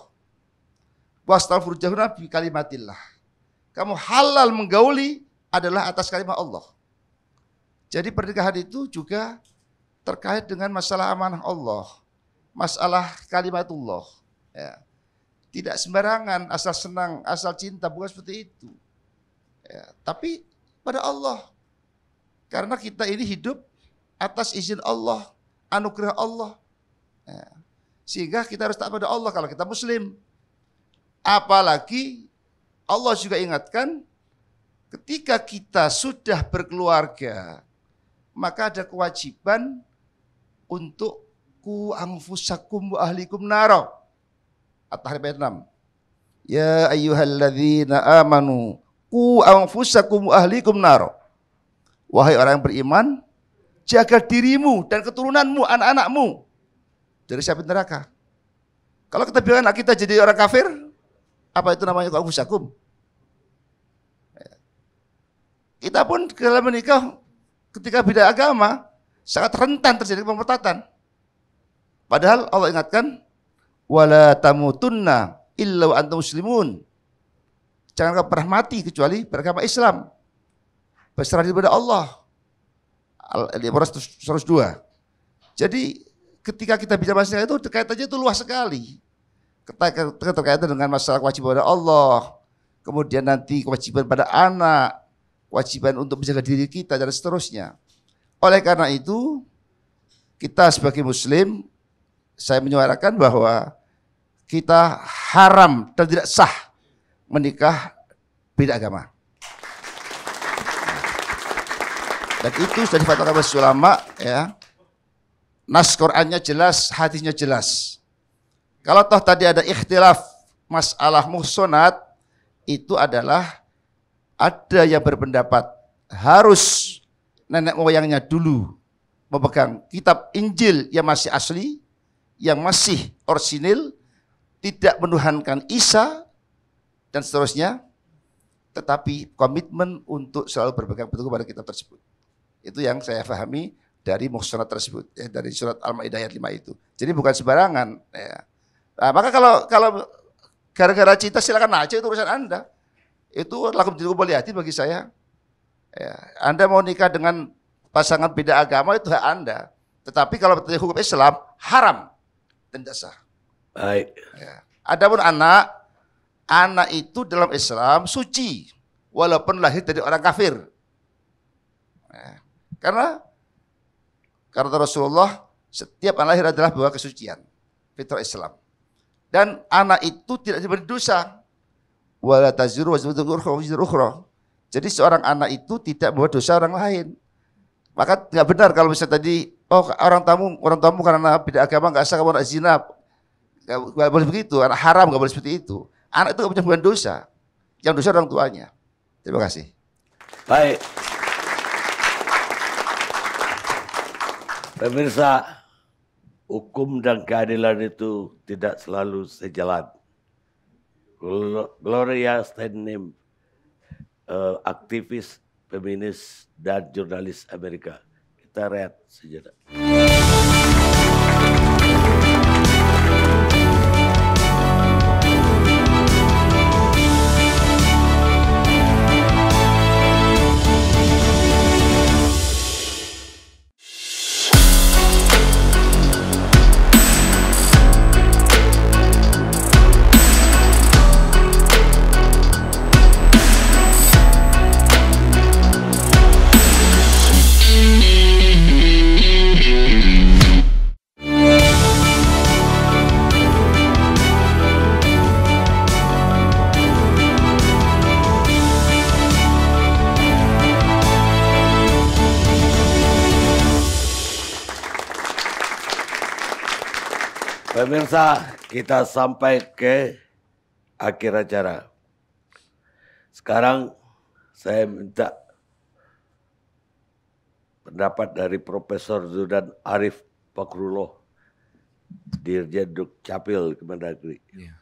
Wastaghfirullah bi kalimatillah. Kamu halal menggauli adalah atas kalimat Allah. Jadi pernikahan itu juga terkait dengan masalah amanah Allah, masalah kalimatullah. Ya. Tidak sembarangan asal senang, asal cinta, bukan seperti itu ya, tapi pada Allah. Karena kita ini hidup atas izin Allah, anugerah Allah. Ya. Sehingga kita harus taat pada Allah kalau kita muslim. Apalagi Allah juga ingatkan ketika kita sudah berkeluarga, maka ada kewajiban untuk ku anfusakum wa ahlikum naro. At-Tahrib ayat 6. Ya ayyuhalladzina amanu Ku anfusakum ahlikum nar. Wahai orang yang beriman, jaga dirimu dan keturunanmu, anak-anakmu dari siapa neraka. Kalau kita bilang anak kita jadi orang kafir, apa itu namanya kau anfusakum? Kita pun dalam menikah ketika beda agama sangat rentan terjadi pemotatan. Padahal Allah ingatkan wala tamutunna illa antum muslimun. Jangan kau pernah mati kecuali beragama Islam. Berserah diri kepada Allah. Al-Imran 102. Jadi ketika kita bicara masalah itu terkait terkaitannya itu luas sekali. terkait dengan masalah kewajiban kepada Allah, kemudian nanti kewajiban pada anak, kewajiban untuk menjaga diri kita dan seterusnya. Oleh karena itu, kita sebagai muslim, saya menyuarakan bahwa kita haram dan tidak sah menikah beda agama. Dan itu sudah difatwakan oleh ulama ya. Nas Qur'annya jelas, hadisnya jelas. Kalau toh tadi ada ikhtilaf masalah muhsonat itu adalah ada yang berpendapat harus nenek moyangnya dulu memegang kitab Injil yang masih asli, yang masih orsinil, tidak menuhankan Isa, dan seterusnya. Tetapi komitmen untuk selalu berpegang teguh pada kitab tersebut. Itu yang saya pahami dari musnad tersebut, ya, dari surat Al-Maidah ayat 5 itu. Jadi bukan sembarangan. Ya. Nah, maka kalau kalau gara-gara cinta silakan aja itu urusan Anda. Itu lakum diriku hati bagi saya. Ya. Anda mau nikah dengan pasangan beda agama itu hak Anda. Tetapi kalau hukum Islam haram dan tidak sah. Baik. Ya. Adapun anak anak itu dalam Islam suci walaupun lahir dari orang kafir. Eh, karena karena Rasulullah setiap anak lahir adalah buah kesucian fitrah Islam. Dan anak itu tidak berdosa. Wala Jadi seorang anak itu tidak membuat dosa orang lain. Maka tidak benar kalau misalnya tadi oh orang tamu orang tamu karena beda agama nggak sah kamu zina. Gak, gak boleh begitu, anak haram nggak boleh seperti itu. Anak itu bukan dosa. Yang dosa orang tuanya. Terima kasih. Baik. Pemirsa, hukum dan keadilan itu tidak selalu sejalan. Gloria Steinem, eh, aktivis, feminis, dan jurnalis Amerika. Kita rehat sejenak. Pemirsa, kita sampai ke akhir acara. Sekarang saya minta pendapat dari Profesor Zudan Arif Fakrullah, Dirjen Dukcapil Kemendagri. Iya.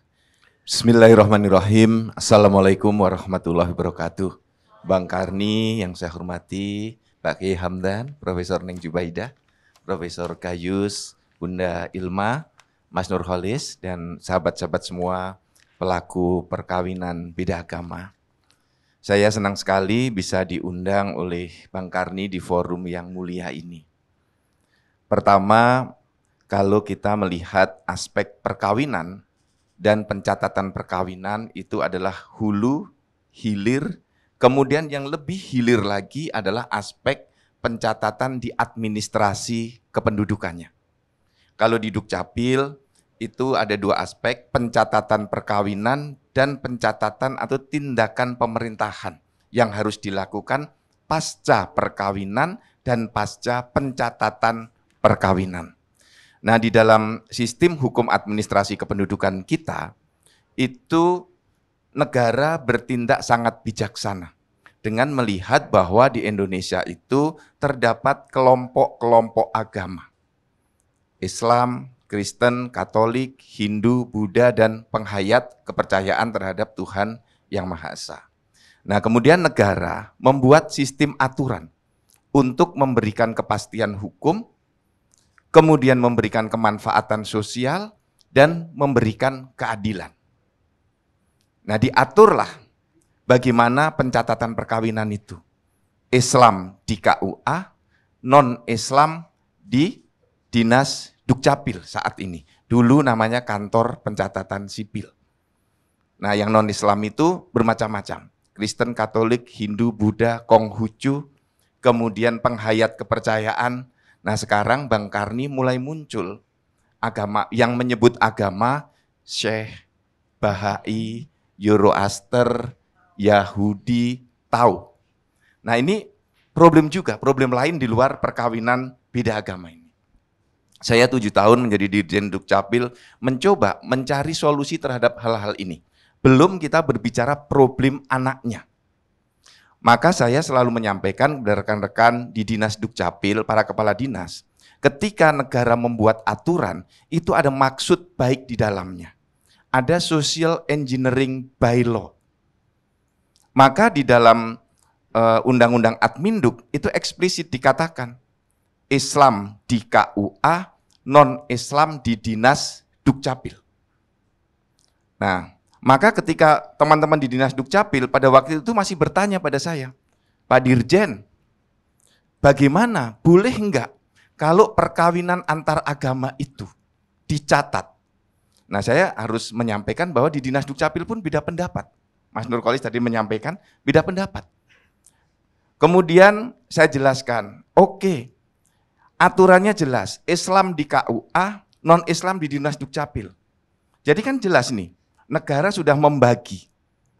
Bismillahirrahmanirrahim. Assalamualaikum warahmatullahi wabarakatuh. Bang Karni yang saya hormati, Pak Kiai Hamdan, Profesor Neng Jubaida, Profesor Kayus, Bunda Ilma, Mas Nurholis dan sahabat-sahabat semua pelaku perkawinan beda agama. Saya senang sekali bisa diundang oleh Bang Karni di forum yang mulia ini. Pertama, kalau kita melihat aspek perkawinan dan pencatatan perkawinan itu adalah hulu, hilir, kemudian yang lebih hilir lagi adalah aspek pencatatan di administrasi kependudukannya. Kalau di Dukcapil itu ada dua aspek, pencatatan perkawinan dan pencatatan atau tindakan pemerintahan yang harus dilakukan pasca perkawinan dan pasca pencatatan perkawinan. Nah, di dalam sistem hukum administrasi kependudukan kita itu negara bertindak sangat bijaksana dengan melihat bahwa di Indonesia itu terdapat kelompok-kelompok agama Islam, Kristen, Katolik, Hindu, Buddha, dan penghayat kepercayaan terhadap Tuhan Yang Maha Esa. Nah, kemudian negara membuat sistem aturan untuk memberikan kepastian hukum, kemudian memberikan kemanfaatan sosial, dan memberikan keadilan. Nah, diaturlah bagaimana pencatatan perkawinan itu. Islam di KUA, non-Islam di Dinas Dukcapil saat ini. Dulu namanya Kantor Pencatatan Sipil. Nah, yang non-Islam itu bermacam-macam. Kristen, Katolik, Hindu, Buddha, Konghucu, kemudian penghayat kepercayaan. Nah, sekarang Bang Karni mulai muncul agama yang menyebut agama Syekh, Bahai, Euroaster, Yahudi, Tau. Nah, ini problem juga, problem lain di luar perkawinan beda agama ini saya tujuh tahun menjadi dirjen Dukcapil mencoba mencari solusi terhadap hal-hal ini. Belum kita berbicara problem anaknya. Maka saya selalu menyampaikan kepada rekan-rekan di Dinas Dukcapil, para kepala dinas, ketika negara membuat aturan, itu ada maksud baik di dalamnya. Ada social engineering by law. Maka di dalam eh, Undang-Undang uh, Adminduk itu eksplisit dikatakan Islam di KUA, non-Islam di Dinas Dukcapil. Nah, maka ketika teman-teman di Dinas Dukcapil pada waktu itu masih bertanya pada saya, Pak Dirjen, bagaimana, boleh enggak kalau perkawinan antar agama itu dicatat? Nah, saya harus menyampaikan bahwa di Dinas Dukcapil pun beda pendapat. Mas Nur Kolis tadi menyampaikan beda pendapat. Kemudian saya jelaskan, oke, okay, aturannya jelas. Islam di KUA, non-Islam di Dinas Dukcapil. Jadi kan jelas nih, negara sudah membagi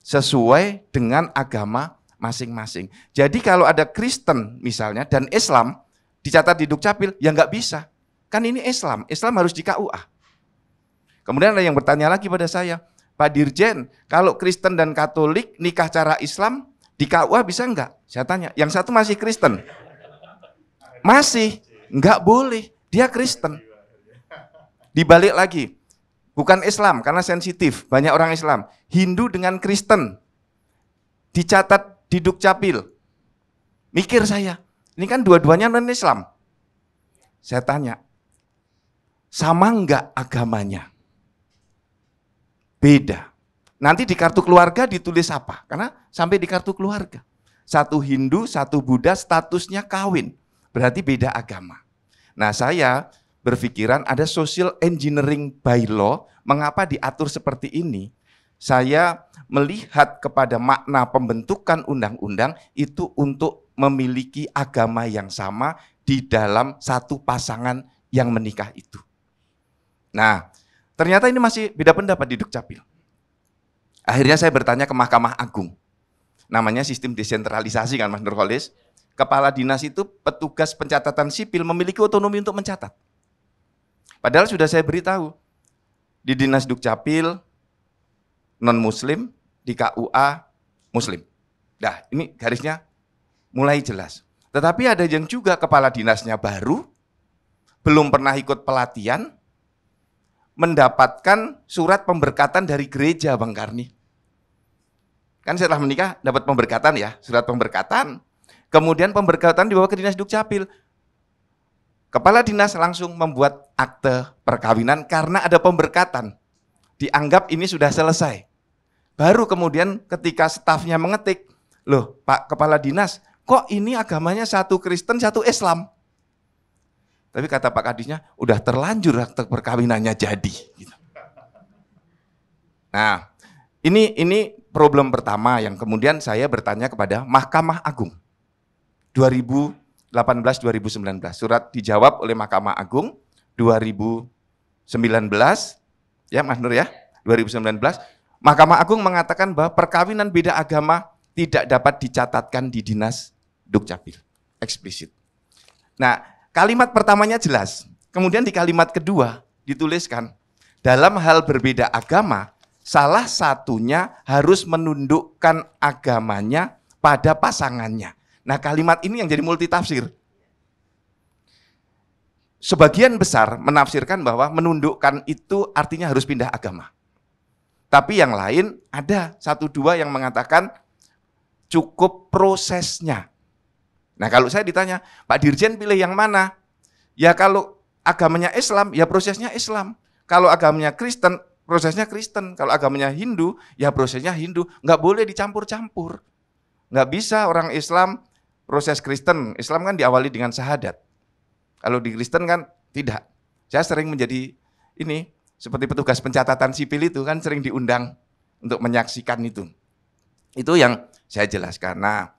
sesuai dengan agama masing-masing. Jadi kalau ada Kristen misalnya dan Islam dicatat di Dukcapil, ya nggak bisa. Kan ini Islam, Islam harus di KUA. Kemudian ada yang bertanya lagi pada saya, Pak Dirjen, kalau Kristen dan Katolik nikah cara Islam, di KUA bisa nggak? Saya tanya, yang satu masih Kristen. Masih, Enggak boleh. Dia Kristen. Dibalik lagi. Bukan Islam karena sensitif. Banyak orang Islam. Hindu dengan Kristen. Dicatat di Dukcapil. Mikir saya. Ini kan dua-duanya non-Islam. Saya tanya, sama enggak agamanya? Beda. Nanti di kartu keluarga ditulis apa? Karena sampai di kartu keluarga. Satu Hindu, satu Buddha, statusnya kawin. Berarti beda agama. Nah saya berpikiran ada social engineering by law, mengapa diatur seperti ini? Saya melihat kepada makna pembentukan undang-undang itu untuk memiliki agama yang sama di dalam satu pasangan yang menikah itu. Nah, ternyata ini masih beda pendapat di Dukcapil. Akhirnya saya bertanya ke Mahkamah Agung. Namanya sistem desentralisasi kan Mas Nurholis kepala dinas itu petugas pencatatan sipil memiliki otonomi untuk mencatat. Padahal sudah saya beritahu di dinas dukcapil non muslim di KUA muslim. Dah ini garisnya mulai jelas. Tetapi ada yang juga kepala dinasnya baru, belum pernah ikut pelatihan, mendapatkan surat pemberkatan dari gereja Bang Karni. Kan setelah menikah dapat pemberkatan ya, surat pemberkatan, Kemudian pemberkatan dibawa ke dinas Dukcapil. Kepala dinas langsung membuat akte perkawinan karena ada pemberkatan. Dianggap ini sudah selesai. Baru kemudian ketika stafnya mengetik, loh Pak Kepala Dinas, kok ini agamanya satu Kristen, satu Islam? Tapi kata Pak Kadisnya, udah terlanjur akte perkawinannya jadi. Gitu. Nah, ini ini problem pertama yang kemudian saya bertanya kepada Mahkamah Agung. 2018-2019. Surat dijawab oleh Mahkamah Agung 2019 ya Mas Nur ya, 2019 Mahkamah Agung mengatakan bahwa perkawinan beda agama tidak dapat dicatatkan di dinas Dukcapil. Eksplisit. Nah, kalimat pertamanya jelas. Kemudian di kalimat kedua dituliskan, dalam hal berbeda agama, salah satunya harus menundukkan agamanya pada pasangannya. Nah kalimat ini yang jadi multitafsir. Sebagian besar menafsirkan bahwa menundukkan itu artinya harus pindah agama. Tapi yang lain ada satu dua yang mengatakan cukup prosesnya. Nah kalau saya ditanya, Pak Dirjen pilih yang mana? Ya kalau agamanya Islam, ya prosesnya Islam. Kalau agamanya Kristen, prosesnya Kristen. Kalau agamanya Hindu, ya prosesnya Hindu. Nggak boleh dicampur-campur. Nggak bisa orang Islam proses Kristen, Islam kan diawali dengan syahadat. Kalau di Kristen kan tidak. Saya sering menjadi ini seperti petugas pencatatan sipil itu kan sering diundang untuk menyaksikan itu. Itu yang saya jelaskan. Nah,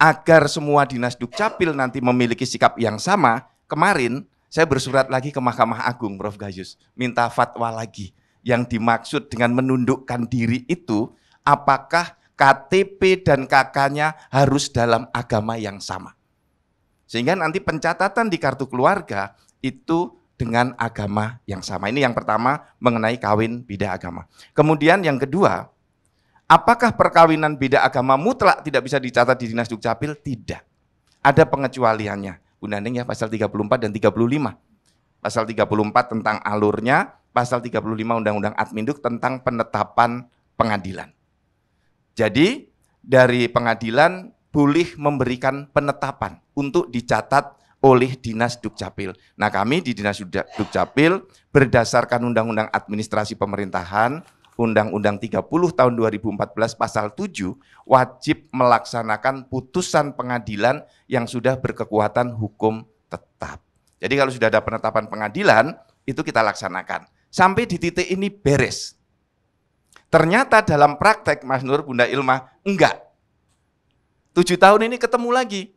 agar semua dinas Dukcapil nanti memiliki sikap yang sama, kemarin saya bersurat lagi ke Mahkamah Agung, Prof. Gayus, minta fatwa lagi. Yang dimaksud dengan menundukkan diri itu, apakah KTP dan kakaknya harus dalam agama yang sama. Sehingga nanti pencatatan di kartu keluarga itu dengan agama yang sama. Ini yang pertama mengenai kawin beda agama. Kemudian yang kedua, apakah perkawinan beda agama mutlak tidak bisa dicatat di Dinas Dukcapil? Tidak. Ada pengecualiannya. Undang-undang ya pasal 34 dan 35. Pasal 34 tentang alurnya, pasal 35 Undang-Undang Adminduk tentang penetapan pengadilan. Jadi dari pengadilan boleh memberikan penetapan untuk dicatat oleh Dinas Dukcapil. Nah kami di Dinas Dukcapil berdasarkan Undang-Undang Administrasi Pemerintahan Undang-Undang 30 tahun 2014 pasal 7 wajib melaksanakan putusan pengadilan yang sudah berkekuatan hukum tetap. Jadi kalau sudah ada penetapan pengadilan itu kita laksanakan. Sampai di titik ini beres. Ternyata dalam praktek Mas Nur Bunda Ilma enggak. Tujuh tahun ini ketemu lagi.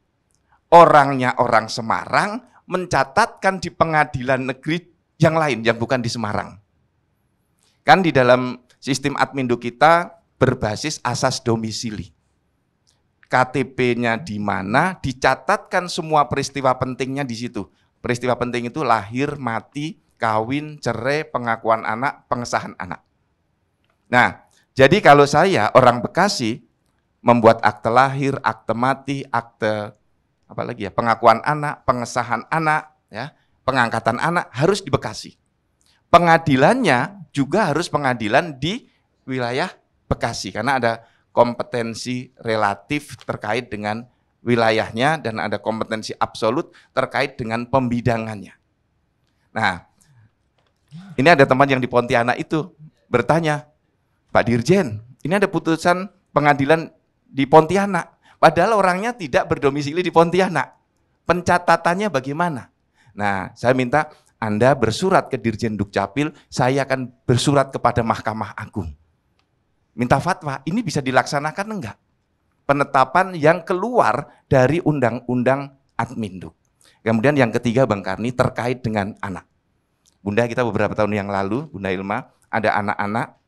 Orangnya orang Semarang mencatatkan di pengadilan negeri yang lain, yang bukan di Semarang. Kan di dalam sistem admindo kita berbasis asas domisili. KTP-nya di mana, dicatatkan semua peristiwa pentingnya di situ. Peristiwa penting itu lahir, mati, kawin, cerai, pengakuan anak, pengesahan anak. Nah, jadi kalau saya orang Bekasi membuat akte lahir, akte mati, akte apa lagi ya, pengakuan anak, pengesahan anak, ya, pengangkatan anak harus di Bekasi. Pengadilannya juga harus pengadilan di wilayah Bekasi karena ada kompetensi relatif terkait dengan wilayahnya dan ada kompetensi absolut terkait dengan pembidangannya. Nah, ini ada teman yang di Pontianak itu bertanya, Pak Dirjen, ini ada putusan pengadilan di Pontianak. Padahal orangnya tidak berdomisili di Pontianak. Pencatatannya bagaimana? Nah, saya minta Anda bersurat ke Dirjen Dukcapil, saya akan bersurat kepada Mahkamah Agung. Minta fatwa, ini bisa dilaksanakan enggak? Penetapan yang keluar dari Undang-Undang Adminduk. Kemudian yang ketiga Bang Karni terkait dengan anak. Bunda kita beberapa tahun yang lalu, Bunda Ilma, ada anak-anak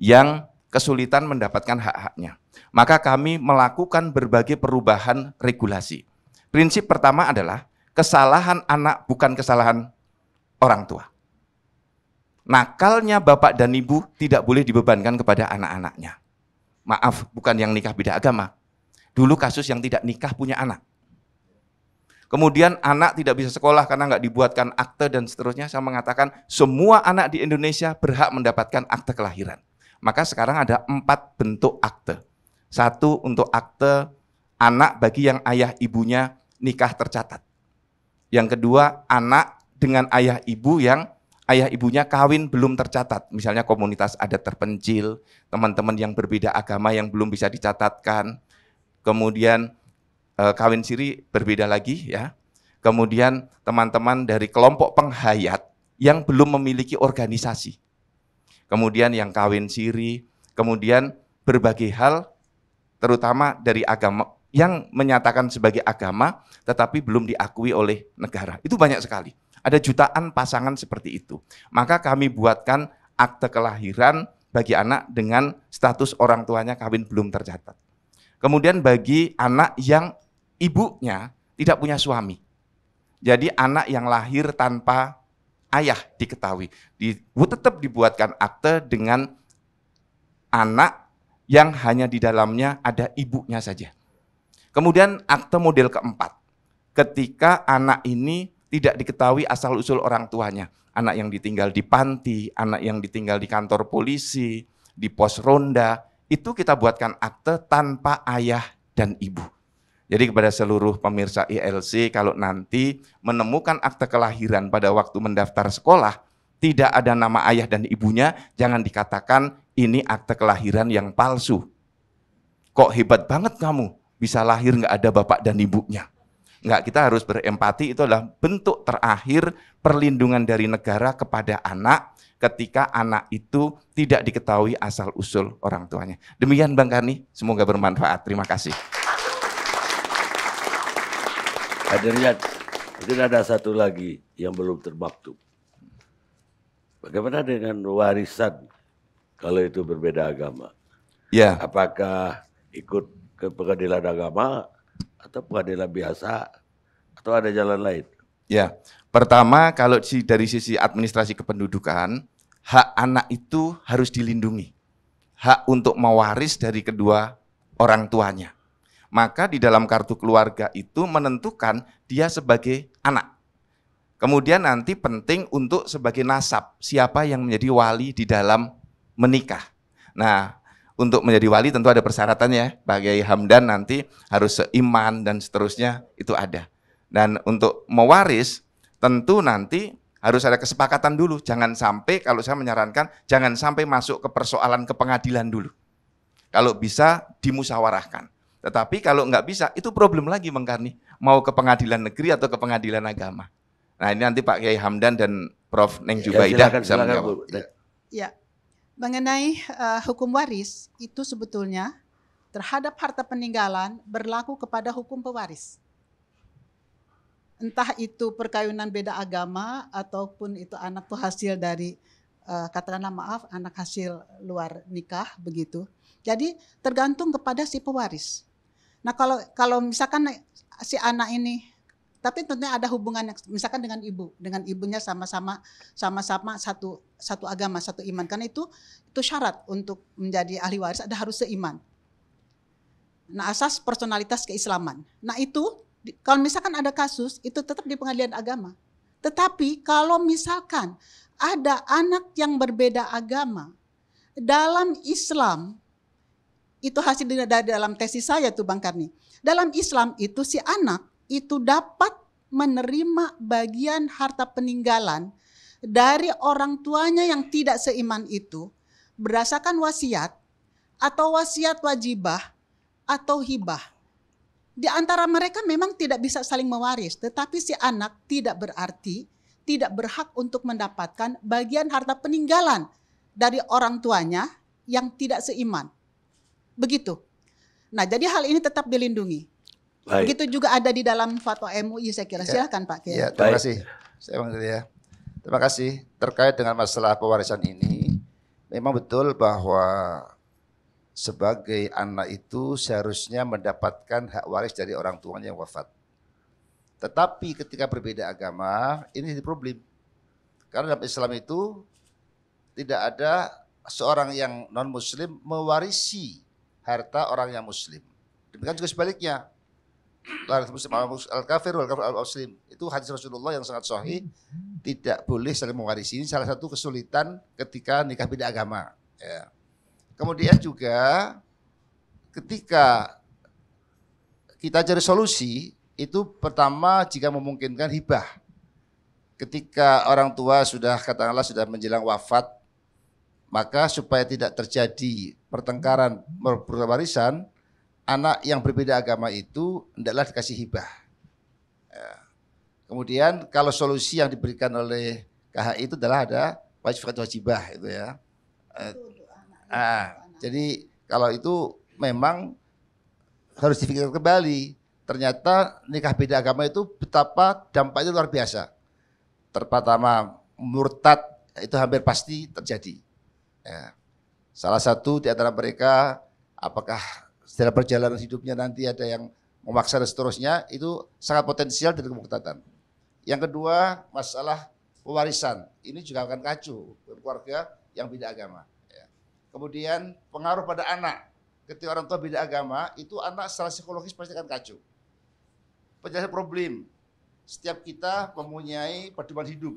yang kesulitan mendapatkan hak-haknya. Maka kami melakukan berbagai perubahan regulasi. Prinsip pertama adalah kesalahan anak bukan kesalahan orang tua. Nakalnya bapak dan ibu tidak boleh dibebankan kepada anak-anaknya. Maaf, bukan yang nikah beda agama. Dulu kasus yang tidak nikah punya anak. Kemudian anak tidak bisa sekolah karena nggak dibuatkan akte dan seterusnya. Saya mengatakan semua anak di Indonesia berhak mendapatkan akte kelahiran. Maka sekarang ada empat bentuk akte. Satu untuk akte anak bagi yang ayah ibunya nikah tercatat. Yang kedua, anak dengan ayah ibu yang ayah ibunya kawin belum tercatat. Misalnya komunitas adat terpencil, teman-teman yang berbeda agama yang belum bisa dicatatkan. Kemudian eh, kawin siri berbeda lagi ya. Kemudian teman-teman dari kelompok penghayat yang belum memiliki organisasi kemudian yang kawin siri, kemudian berbagai hal terutama dari agama yang menyatakan sebagai agama tetapi belum diakui oleh negara. Itu banyak sekali. Ada jutaan pasangan seperti itu. Maka kami buatkan akte kelahiran bagi anak dengan status orang tuanya kawin belum tercatat. Kemudian bagi anak yang ibunya tidak punya suami. Jadi anak yang lahir tanpa ayah diketahui. Di, tetap dibuatkan akte dengan anak yang hanya di dalamnya ada ibunya saja. Kemudian akte model keempat, ketika anak ini tidak diketahui asal-usul orang tuanya. Anak yang ditinggal di panti, anak yang ditinggal di kantor polisi, di pos ronda, itu kita buatkan akte tanpa ayah dan ibu. Jadi kepada seluruh pemirsa ILC, kalau nanti menemukan akte kelahiran pada waktu mendaftar sekolah, tidak ada nama ayah dan ibunya, jangan dikatakan ini akte kelahiran yang palsu. Kok hebat banget kamu, bisa lahir nggak ada bapak dan ibunya. Nggak, kita harus berempati, itu adalah bentuk terakhir perlindungan dari negara kepada anak ketika anak itu tidak diketahui asal-usul orang tuanya. Demikian Bang Karni, semoga bermanfaat. Terima kasih. Hadirnya mungkin ada satu lagi yang belum terbaktu. Bagaimana dengan warisan kalau itu berbeda agama? Ya. Apakah ikut ke pengadilan agama atau pengadilan biasa atau ada jalan lain? Ya, pertama kalau dari sisi administrasi kependudukan, hak anak itu harus dilindungi. Hak untuk mewaris dari kedua orang tuanya maka di dalam kartu keluarga itu menentukan dia sebagai anak. Kemudian nanti penting untuk sebagai nasab, siapa yang menjadi wali di dalam menikah. Nah, untuk menjadi wali tentu ada persyaratannya. bagai ya. Hamdan nanti harus seiman dan seterusnya itu ada. Dan untuk mewaris tentu nanti harus ada kesepakatan dulu. Jangan sampai kalau saya menyarankan jangan sampai masuk ke persoalan ke pengadilan dulu. Kalau bisa dimusyawarahkan. Tetapi kalau nggak bisa, itu problem lagi Mengkarni. Mau ke pengadilan negeri atau ke pengadilan agama. Nah ini nanti Pak Kiai Hamdan dan Prof. Neng Jubaidah ya, silakan, bisa menjawab. Ya. ya, mengenai uh, hukum waris itu sebetulnya terhadap harta peninggalan berlaku kepada hukum pewaris. Entah itu perkayunan beda agama ataupun itu anak tuh hasil dari uh, katakanlah maaf anak hasil luar nikah begitu. Jadi tergantung kepada si pewaris. Nah kalau kalau misalkan si anak ini tapi tentunya ada hubungan misalkan dengan ibu dengan ibunya sama-sama sama-sama satu satu agama satu iman karena itu itu syarat untuk menjadi ahli waris ada harus seiman nah asas personalitas keislaman nah itu kalau misalkan ada kasus itu tetap di pengadilan agama tetapi kalau misalkan ada anak yang berbeda agama dalam Islam itu hasil dari dalam tesis saya tuh Bang Karni. Dalam Islam itu si anak itu dapat menerima bagian harta peninggalan dari orang tuanya yang tidak seiman itu berdasarkan wasiat atau wasiat wajibah atau hibah. Di antara mereka memang tidak bisa saling mewaris, tetapi si anak tidak berarti tidak berhak untuk mendapatkan bagian harta peninggalan dari orang tuanya yang tidak seiman. Begitu. Nah, jadi hal ini tetap dilindungi. Baik. Begitu juga ada di dalam fatwa MUI saya kira. Silakan ya. Silahkan Pak Kiai. Ya, terima Baik. kasih. Saya mengerti ya. Terima kasih terkait dengan masalah pewarisan ini. Memang betul bahwa sebagai anak itu seharusnya mendapatkan hak waris dari orang tuanya yang wafat. Tetapi ketika berbeda agama, ini jadi problem. Karena dalam Islam itu tidak ada seorang yang non muslim mewarisi harta orang yang muslim. Demikian juga sebaliknya. muslim al kafir al kafir al muslim itu hadis Rasulullah yang sangat sahih tidak boleh saling mewarisi ini salah satu kesulitan ketika nikah beda agama ya. kemudian juga ketika kita cari solusi itu pertama jika memungkinkan hibah ketika orang tua sudah katakanlah sudah menjelang wafat maka supaya tidak terjadi pertengkaran warisan, anak yang berbeda agama itu hendaklah dikasih hibah. Ya. Kemudian kalau solusi yang diberikan oleh KHI itu adalah ada wajib wajibah itu ya. Eh, ah, jadi kalau itu memang harus dipikirkan kembali. Ternyata nikah beda agama itu betapa dampaknya luar biasa. Terpatama murtad itu hampir pasti terjadi. Ya. Salah satu di antara mereka, apakah setelah perjalanan hidupnya nanti ada yang memaksa dan seterusnya, itu sangat potensial dari kemungkinan. Yang kedua, masalah pewarisan. Ini juga akan kacau keluarga yang beda agama. Ya. Kemudian pengaruh pada anak. Ketika orang tua beda agama, itu anak secara psikologis pasti akan kacau. Penjelasan problem. Setiap kita mempunyai pedoman hidup.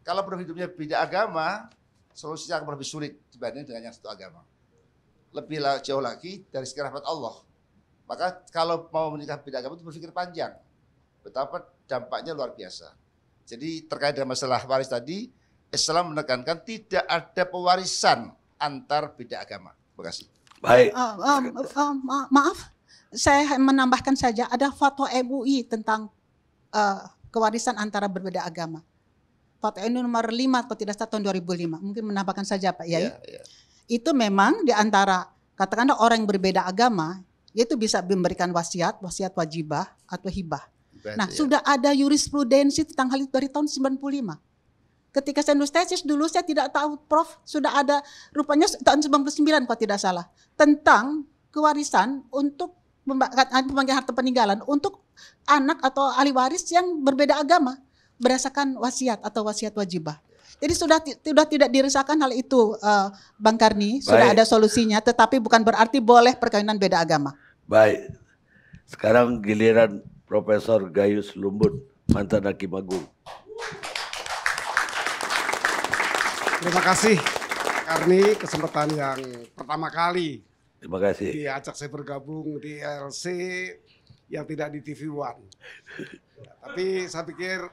Kalau pedoman hidupnya beda agama, solusinya akan lebih sulit dibanding dengan yang satu agama. Lebih jauh lagi dari segi rahmat Allah. Maka kalau mau menikah beda agama itu berpikir panjang. Betapa dampaknya luar biasa. Jadi terkait dengan masalah waris tadi, Islam menekankan tidak ada pewarisan antar beda agama. Terima kasih. Baik. Uh, um, uh, ma maaf, saya menambahkan saja ada fatwa MUI tentang uh, kewarisan antara berbeda agama. Fatwa NU nomor 5 kalau tidak salah tahun 2005. Mungkin menambahkan saja Pak Yai. Ya, iya, ya. Iya. Itu memang di antara katakanlah orang yang berbeda agama yaitu bisa memberikan wasiat, wasiat wajibah atau hibah. Berarti, nah, ya. sudah ada jurisprudensi tentang hal itu dari tahun 95. Ketika saya nulis tesis dulu saya tidak tahu Prof, sudah ada rupanya tahun 99 kalau tidak salah tentang kewarisan untuk pembagian harta peninggalan untuk anak atau ahli waris yang berbeda agama berdasarkan wasiat atau wasiat wajibah. Jadi sudah sudah tidak dirisakan hal itu uh, Bang Karni, Baik. sudah ada solusinya tetapi bukan berarti boleh perkawinan beda agama. Baik. Sekarang giliran Profesor Gayus Lumbun, mantan hakim agung. Terima kasih Karni kesempatan yang pertama kali Terima kasih. Diajak saya bergabung di LC yang tidak di TV One. Tapi saya pikir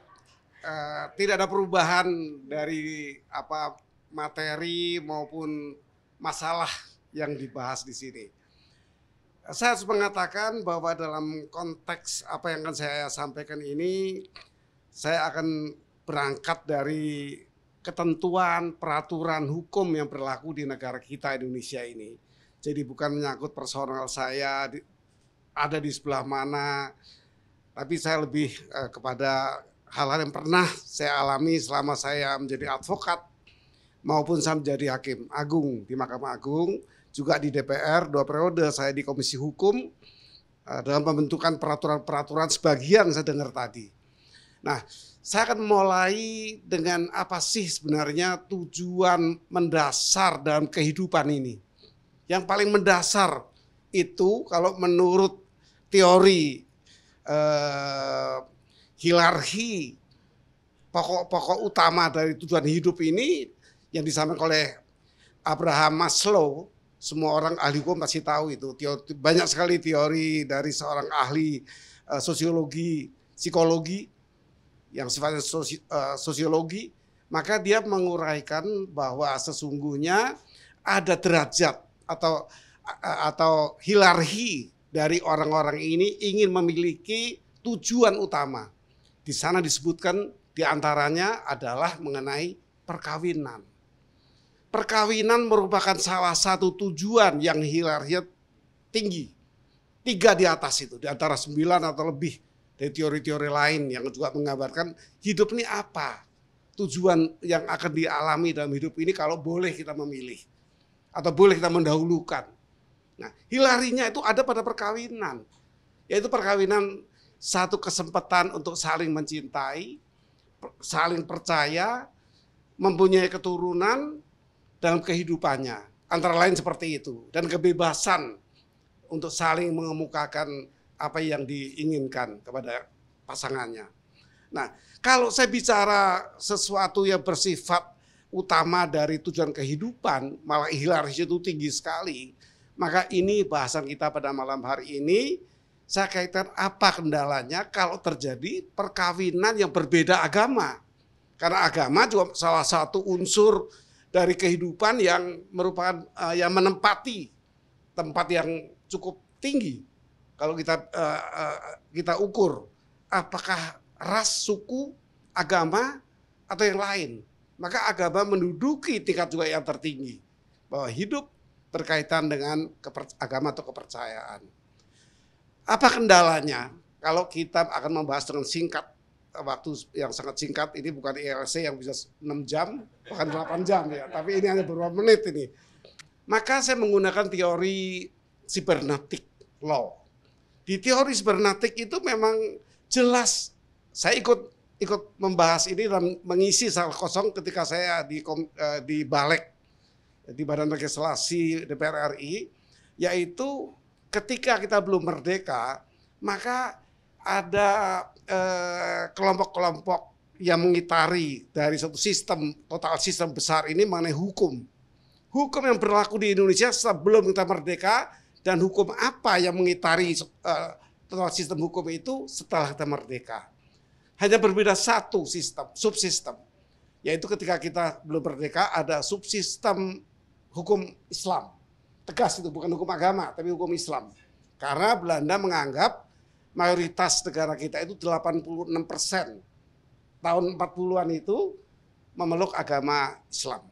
Eh, tidak ada perubahan dari apa materi maupun masalah yang dibahas di sini. Saya harus mengatakan bahwa dalam konteks apa yang akan saya sampaikan ini, saya akan berangkat dari ketentuan peraturan hukum yang berlaku di negara kita Indonesia ini. Jadi bukan menyangkut personal saya ada di sebelah mana, tapi saya lebih eh, kepada hal-hal yang pernah saya alami selama saya menjadi advokat maupun saya menjadi hakim agung di Mahkamah Agung, juga di DPR dua periode saya di Komisi Hukum eh, dalam pembentukan peraturan-peraturan sebagian saya dengar tadi. Nah, saya akan mulai dengan apa sih sebenarnya tujuan mendasar dalam kehidupan ini. Yang paling mendasar itu kalau menurut teori eh, hilarki pokok-pokok utama dari tujuan hidup ini yang disampaikan oleh Abraham Maslow semua orang ahli hukum pasti tahu itu teori, banyak sekali teori dari seorang ahli uh, sosiologi psikologi yang sifatnya sosi, uh, sosiologi maka dia menguraikan bahwa sesungguhnya ada derajat atau eh, atau hilarhi dari orang-orang ini ingin memiliki tujuan utama di sana disebutkan di antaranya adalah mengenai perkawinan. Perkawinan merupakan salah satu tujuan yang hierarkinya tinggi. Tiga di atas itu, di antara sembilan atau lebih dari teori-teori lain yang juga menggambarkan hidup ini apa. Tujuan yang akan dialami dalam hidup ini kalau boleh kita memilih. Atau boleh kita mendahulukan. Nah, hilarinya itu ada pada perkawinan. Yaitu perkawinan satu kesempatan untuk saling mencintai, saling percaya, mempunyai keturunan dalam kehidupannya. Antara lain seperti itu. Dan kebebasan untuk saling mengemukakan apa yang diinginkan kepada pasangannya. Nah, kalau saya bicara sesuatu yang bersifat utama dari tujuan kehidupan, malah hierarki itu tinggi sekali, maka ini bahasan kita pada malam hari ini saya kaitkan apa kendalanya kalau terjadi perkawinan yang berbeda agama. Karena agama juga salah satu unsur dari kehidupan yang merupakan uh, yang menempati tempat yang cukup tinggi. Kalau kita uh, uh, kita ukur apakah ras, suku, agama atau yang lain. Maka agama menduduki tingkat juga yang tertinggi bahwa hidup berkaitan dengan agama atau kepercayaan. Apa kendalanya? Kalau kita akan membahas dengan singkat waktu yang sangat singkat ini bukan ERC yang bisa 6 jam bahkan 8 jam ya tapi ini hanya beberapa menit ini maka saya menggunakan teori cybernetic law di teori cybernetic itu memang jelas saya ikut ikut membahas ini dalam mengisi salah kosong ketika saya di e, di balik di Badan Legislasi DPR RI yaitu ketika kita belum merdeka, maka ada eh, kelompok-kelompok eh, yang mengitari dari satu sistem total sistem besar ini mengenai hukum. Hukum yang berlaku di Indonesia sebelum kita merdeka dan hukum apa yang mengitari eh, total sistem hukum itu setelah kita merdeka. Hanya berbeda satu sistem, subsistem. Yaitu ketika kita belum merdeka ada subsistem hukum Islam tegas itu bukan hukum agama tapi hukum Islam. Karena Belanda menganggap mayoritas negara kita itu 86 persen tahun 40-an itu memeluk agama Islam.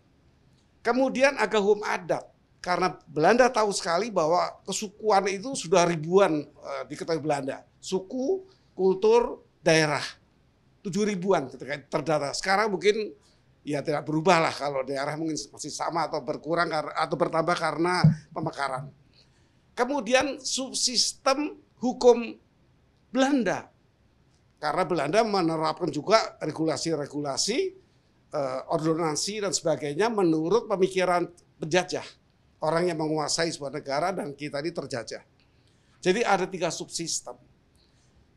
Kemudian agama hukum adat karena Belanda tahu sekali bahwa kesukuan itu sudah ribuan e, diketahui Belanda. Suku, kultur, daerah. Tujuh ribuan ketika terdata. Sekarang mungkin ya tidak berubah lah kalau daerah mungkin masih sama atau berkurang atau bertambah karena pemekaran. Kemudian subsistem hukum Belanda. Karena Belanda menerapkan juga regulasi-regulasi, eh, ordonansi dan sebagainya menurut pemikiran penjajah. Orang yang menguasai sebuah negara dan kita ini terjajah. Jadi ada tiga subsistem.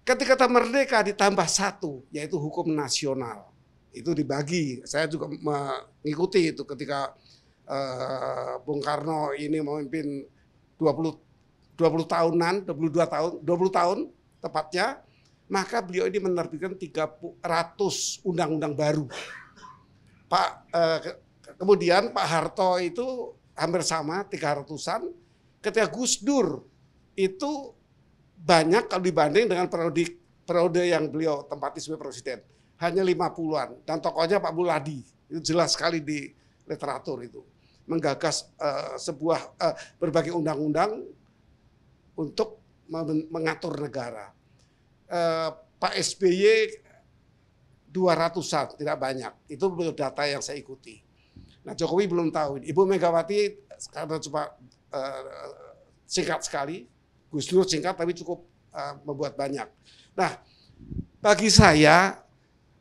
Ketika kita merdeka ditambah satu, yaitu hukum nasional itu dibagi. Saya juga mengikuti itu ketika uh, Bung Karno ini memimpin 20 20 tahunan, 22 tahun, 20 tahun tepatnya, maka beliau ini menerbitkan 300 undang-undang baru. Pak uh, kemudian Pak Harto itu hampir sama 300-an. Ketika Gus Dur itu banyak kalau dibanding dengan periode yang beliau tempati sebagai presiden hanya 50-an dan tokohnya Pak Muladi. Itu jelas sekali di literatur itu. Menggagas uh, sebuah uh, berbagai undang-undang untuk mengatur negara. Uh, Pak SBY 200-an, tidak banyak. Itu data yang saya ikuti. Nah Jokowi belum tahu. Ibu Megawati karena cuma uh, singkat sekali, Gus Dur singkat tapi cukup uh, membuat banyak. Nah bagi saya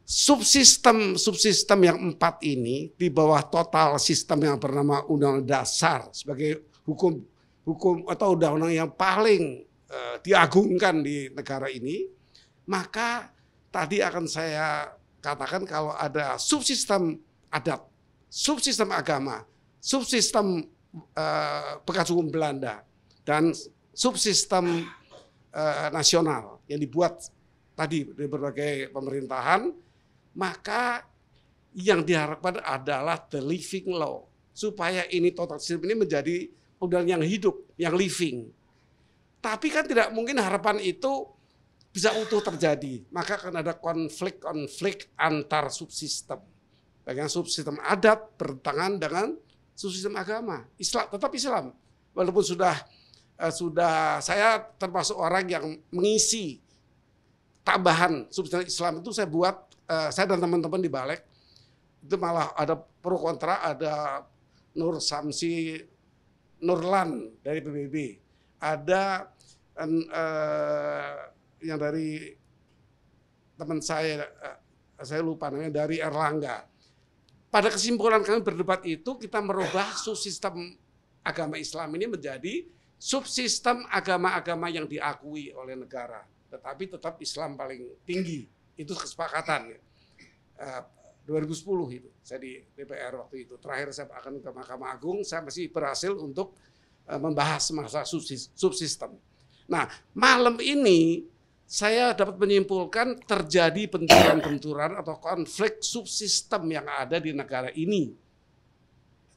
subsistem subsistem yang empat ini di bawah total sistem yang bernama Undang-Undang Dasar sebagai hukum hukum atau undang-undang yang paling uh, diagungkan di negara ini, maka tadi akan saya katakan kalau ada subsistem adat, subsistem agama, subsistem uh, bekas hukum Belanda dan subsistem uh, nasional yang dibuat tadi dari berbagai pemerintahan maka yang diharapkan adalah the living law supaya ini total system ini menjadi modal yang hidup, yang living. Tapi kan tidak mungkin harapan itu bisa utuh terjadi. Maka akan ada konflik-konflik antar subsistem. Bagian subsistem adat bertentangan dengan subsistem agama. Islam tetap Islam. Walaupun sudah eh, sudah saya termasuk orang yang mengisi tambahan subsistem Islam itu saya buat Eh, saya dan teman-teman di Balek itu malah ada pro kontra ada Nur Samsi Nurlan dari PBB, ada uh, yang dari teman saya uh, saya lupa namanya dari Erlangga. Pada kesimpulan kami berdebat itu kita merubah subsistem agama Islam ini menjadi subsistem agama-agama yang diakui oleh negara, tetapi tetap Islam paling tinggi itu kesepakatan ya. Eh, uh, 2010 itu saya di DPR waktu itu terakhir saya akan ke Mahkamah Agung saya masih berhasil untuk uh, membahas masalah subsistem. Nah malam ini saya dapat menyimpulkan terjadi benturan-benturan atau konflik subsistem yang ada di negara ini.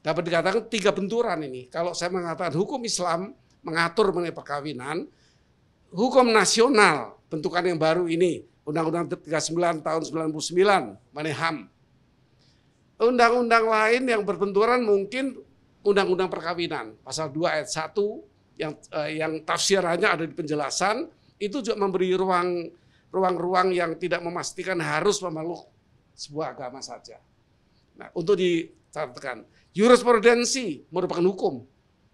Dapat dikatakan tiga benturan ini. Kalau saya mengatakan hukum Islam mengatur mengenai perkawinan, hukum nasional bentukan yang baru ini Undang-Undang 39 tahun 99 ham. Undang-undang lain yang berbenturan mungkin Undang-Undang Perkawinan pasal 2 ayat 1 yang eh, yang tafsirannya ada di penjelasan itu juga memberi ruang ruang-ruang yang tidak memastikan harus memeluk sebuah agama saja. Nah, untuk dicatatkan, jurisprudensi merupakan hukum.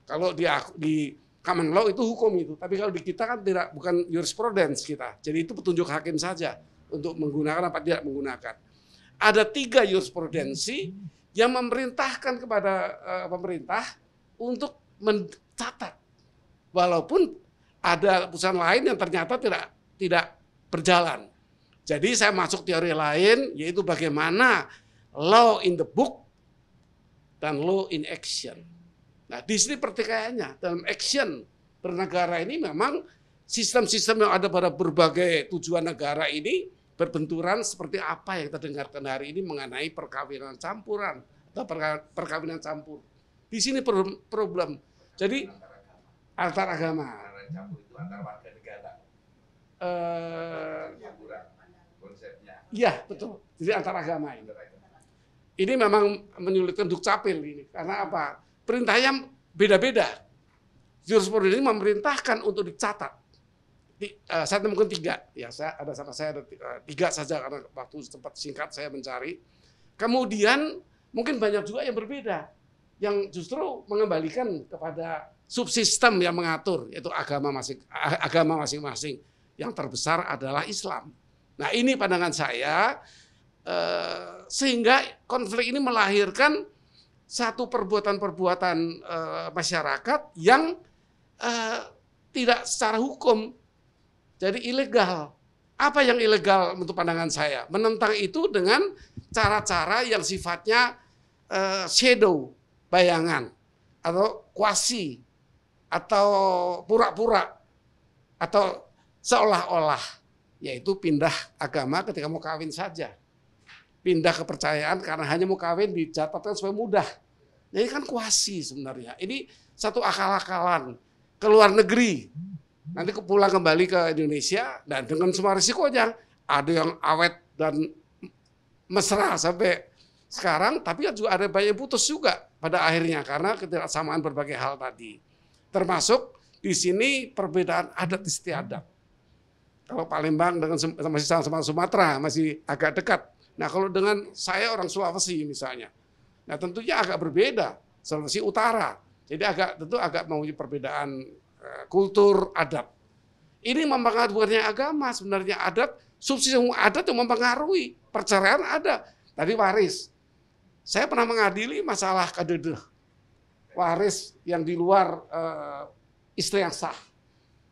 Kalau di, di common law itu hukum itu. Tapi kalau di kita kan tidak bukan jurisprudence kita. Jadi itu petunjuk hakim saja untuk menggunakan apa tidak menggunakan. Ada tiga jurisprudensi yang memerintahkan kepada uh, pemerintah untuk mencatat. Walaupun ada putusan lain yang ternyata tidak tidak berjalan. Jadi saya masuk teori lain yaitu bagaimana law in the book dan law in action. Nah, di sini pertikaiannya dalam action bernegara ini memang sistem-sistem yang ada pada berbagai tujuan negara ini berbenturan seperti apa yang kita dengarkan hari ini mengenai perkawinan campuran atau perkawinan campur. Di sini problem. Jadi antar agama. Uh, campur warga negara. ya betul. Jadi antar agama ini. Ini memang menyulitkan Dukcapil ini. Karena apa? perintahnya beda-beda. Jurisprudens ini memerintahkan untuk dicatat. Di, uh, eh, saya temukan tiga, ya saya ada sama saya ada tiga, eh, tiga saja karena waktu sempat singkat saya mencari. Kemudian mungkin banyak juga yang berbeda, yang justru mengembalikan kepada subsistem yang mengatur yaitu agama masing eh, agama masing-masing. Yang terbesar adalah Islam. Nah ini pandangan saya uh, sehingga konflik ini melahirkan satu perbuatan-perbuatan e, masyarakat yang e, tidak secara hukum. Jadi ilegal. Apa yang ilegal untuk pandangan saya? Menentang itu dengan cara-cara yang sifatnya e, shadow, bayangan, atau kuasi, atau pura-pura, atau seolah-olah, yaitu pindah agama ketika mau kawin saja pindah kepercayaan karena hanya mau kawin dicatatkan supaya mudah. ini kan kuasi sebenarnya. Ini satu akal-akalan ke luar negeri. Nanti pulang kembali ke Indonesia dan dengan semua risikonya. Ada yang awet dan mesra sampai sekarang, tapi kan juga ada banyak putus juga pada akhirnya karena ketidaksamaan berbagai hal tadi. Termasuk di sini perbedaan adat istiadat. Kalau Palembang dengan masih sama Sumatera masih agak dekat Nah kalau dengan saya orang Sulawesi misalnya, nah tentunya agak berbeda, Sulawesi Utara. Jadi agak tentu agak mau perbedaan eh, kultur adat. Ini mempengaruhi bukannya agama, sebenarnya adat, subsidi adat yang mempengaruhi. Perceraian ada, tadi waris. Saya pernah mengadili masalah kadedeh, waris yang di luar uh, istri yang sah.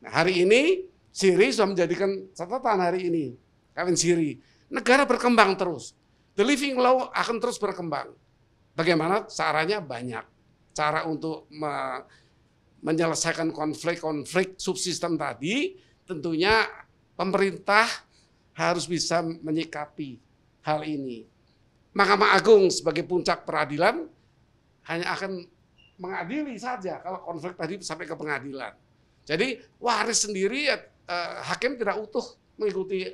Nah, hari ini Siri sudah menjadikan catatan hari ini, kawin Siri. Negara berkembang terus. The living law akan terus berkembang. Bagaimana caranya banyak. Cara untuk me menyelesaikan konflik-konflik subsistem tadi, tentunya pemerintah harus bisa menyikapi hal ini. Mahkamah Agung sebagai puncak peradilan hanya akan mengadili saja kalau konflik tadi sampai ke pengadilan. Jadi waris sendiri eh, hakim tidak utuh mengikuti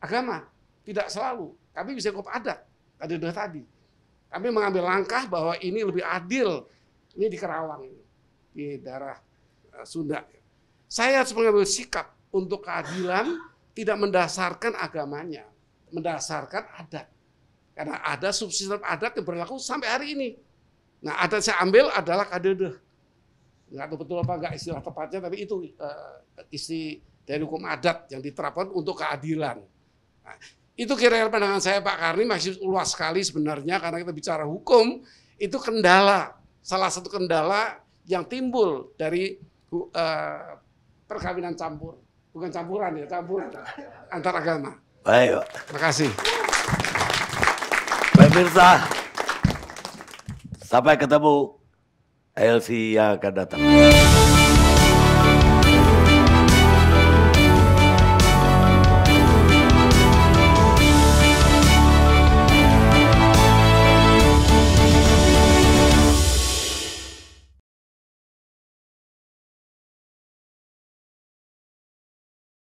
agama. Tidak selalu. Kami bisa ikut adat. Ada dua tadi. Kami mengambil langkah bahwa ini lebih adil. Ini di Kerawang. Ini. Di daerah eh, Sunda. Saya harus mengambil sikap untuk keadilan tidak mendasarkan agamanya. Mendasarkan adat. Karena ada subsistem adat yang berlaku sampai hari ini. Nah adat saya ambil adalah kadede. Nggak tahu betul apa nggak istilah tepatnya, tapi itu uh, eh, isi dari hukum adat yang diterapkan untuk keadilan. Nah, itu kira-kira pandangan saya Pak Karni masih luas sekali sebenarnya karena kita bicara hukum itu kendala salah satu kendala yang timbul dari uh, perkawinan campur bukan campuran ya campuran antar agama. Baik, Pak. Terima kasih. Pemirsa, sampai ketemu LC yang akan datang.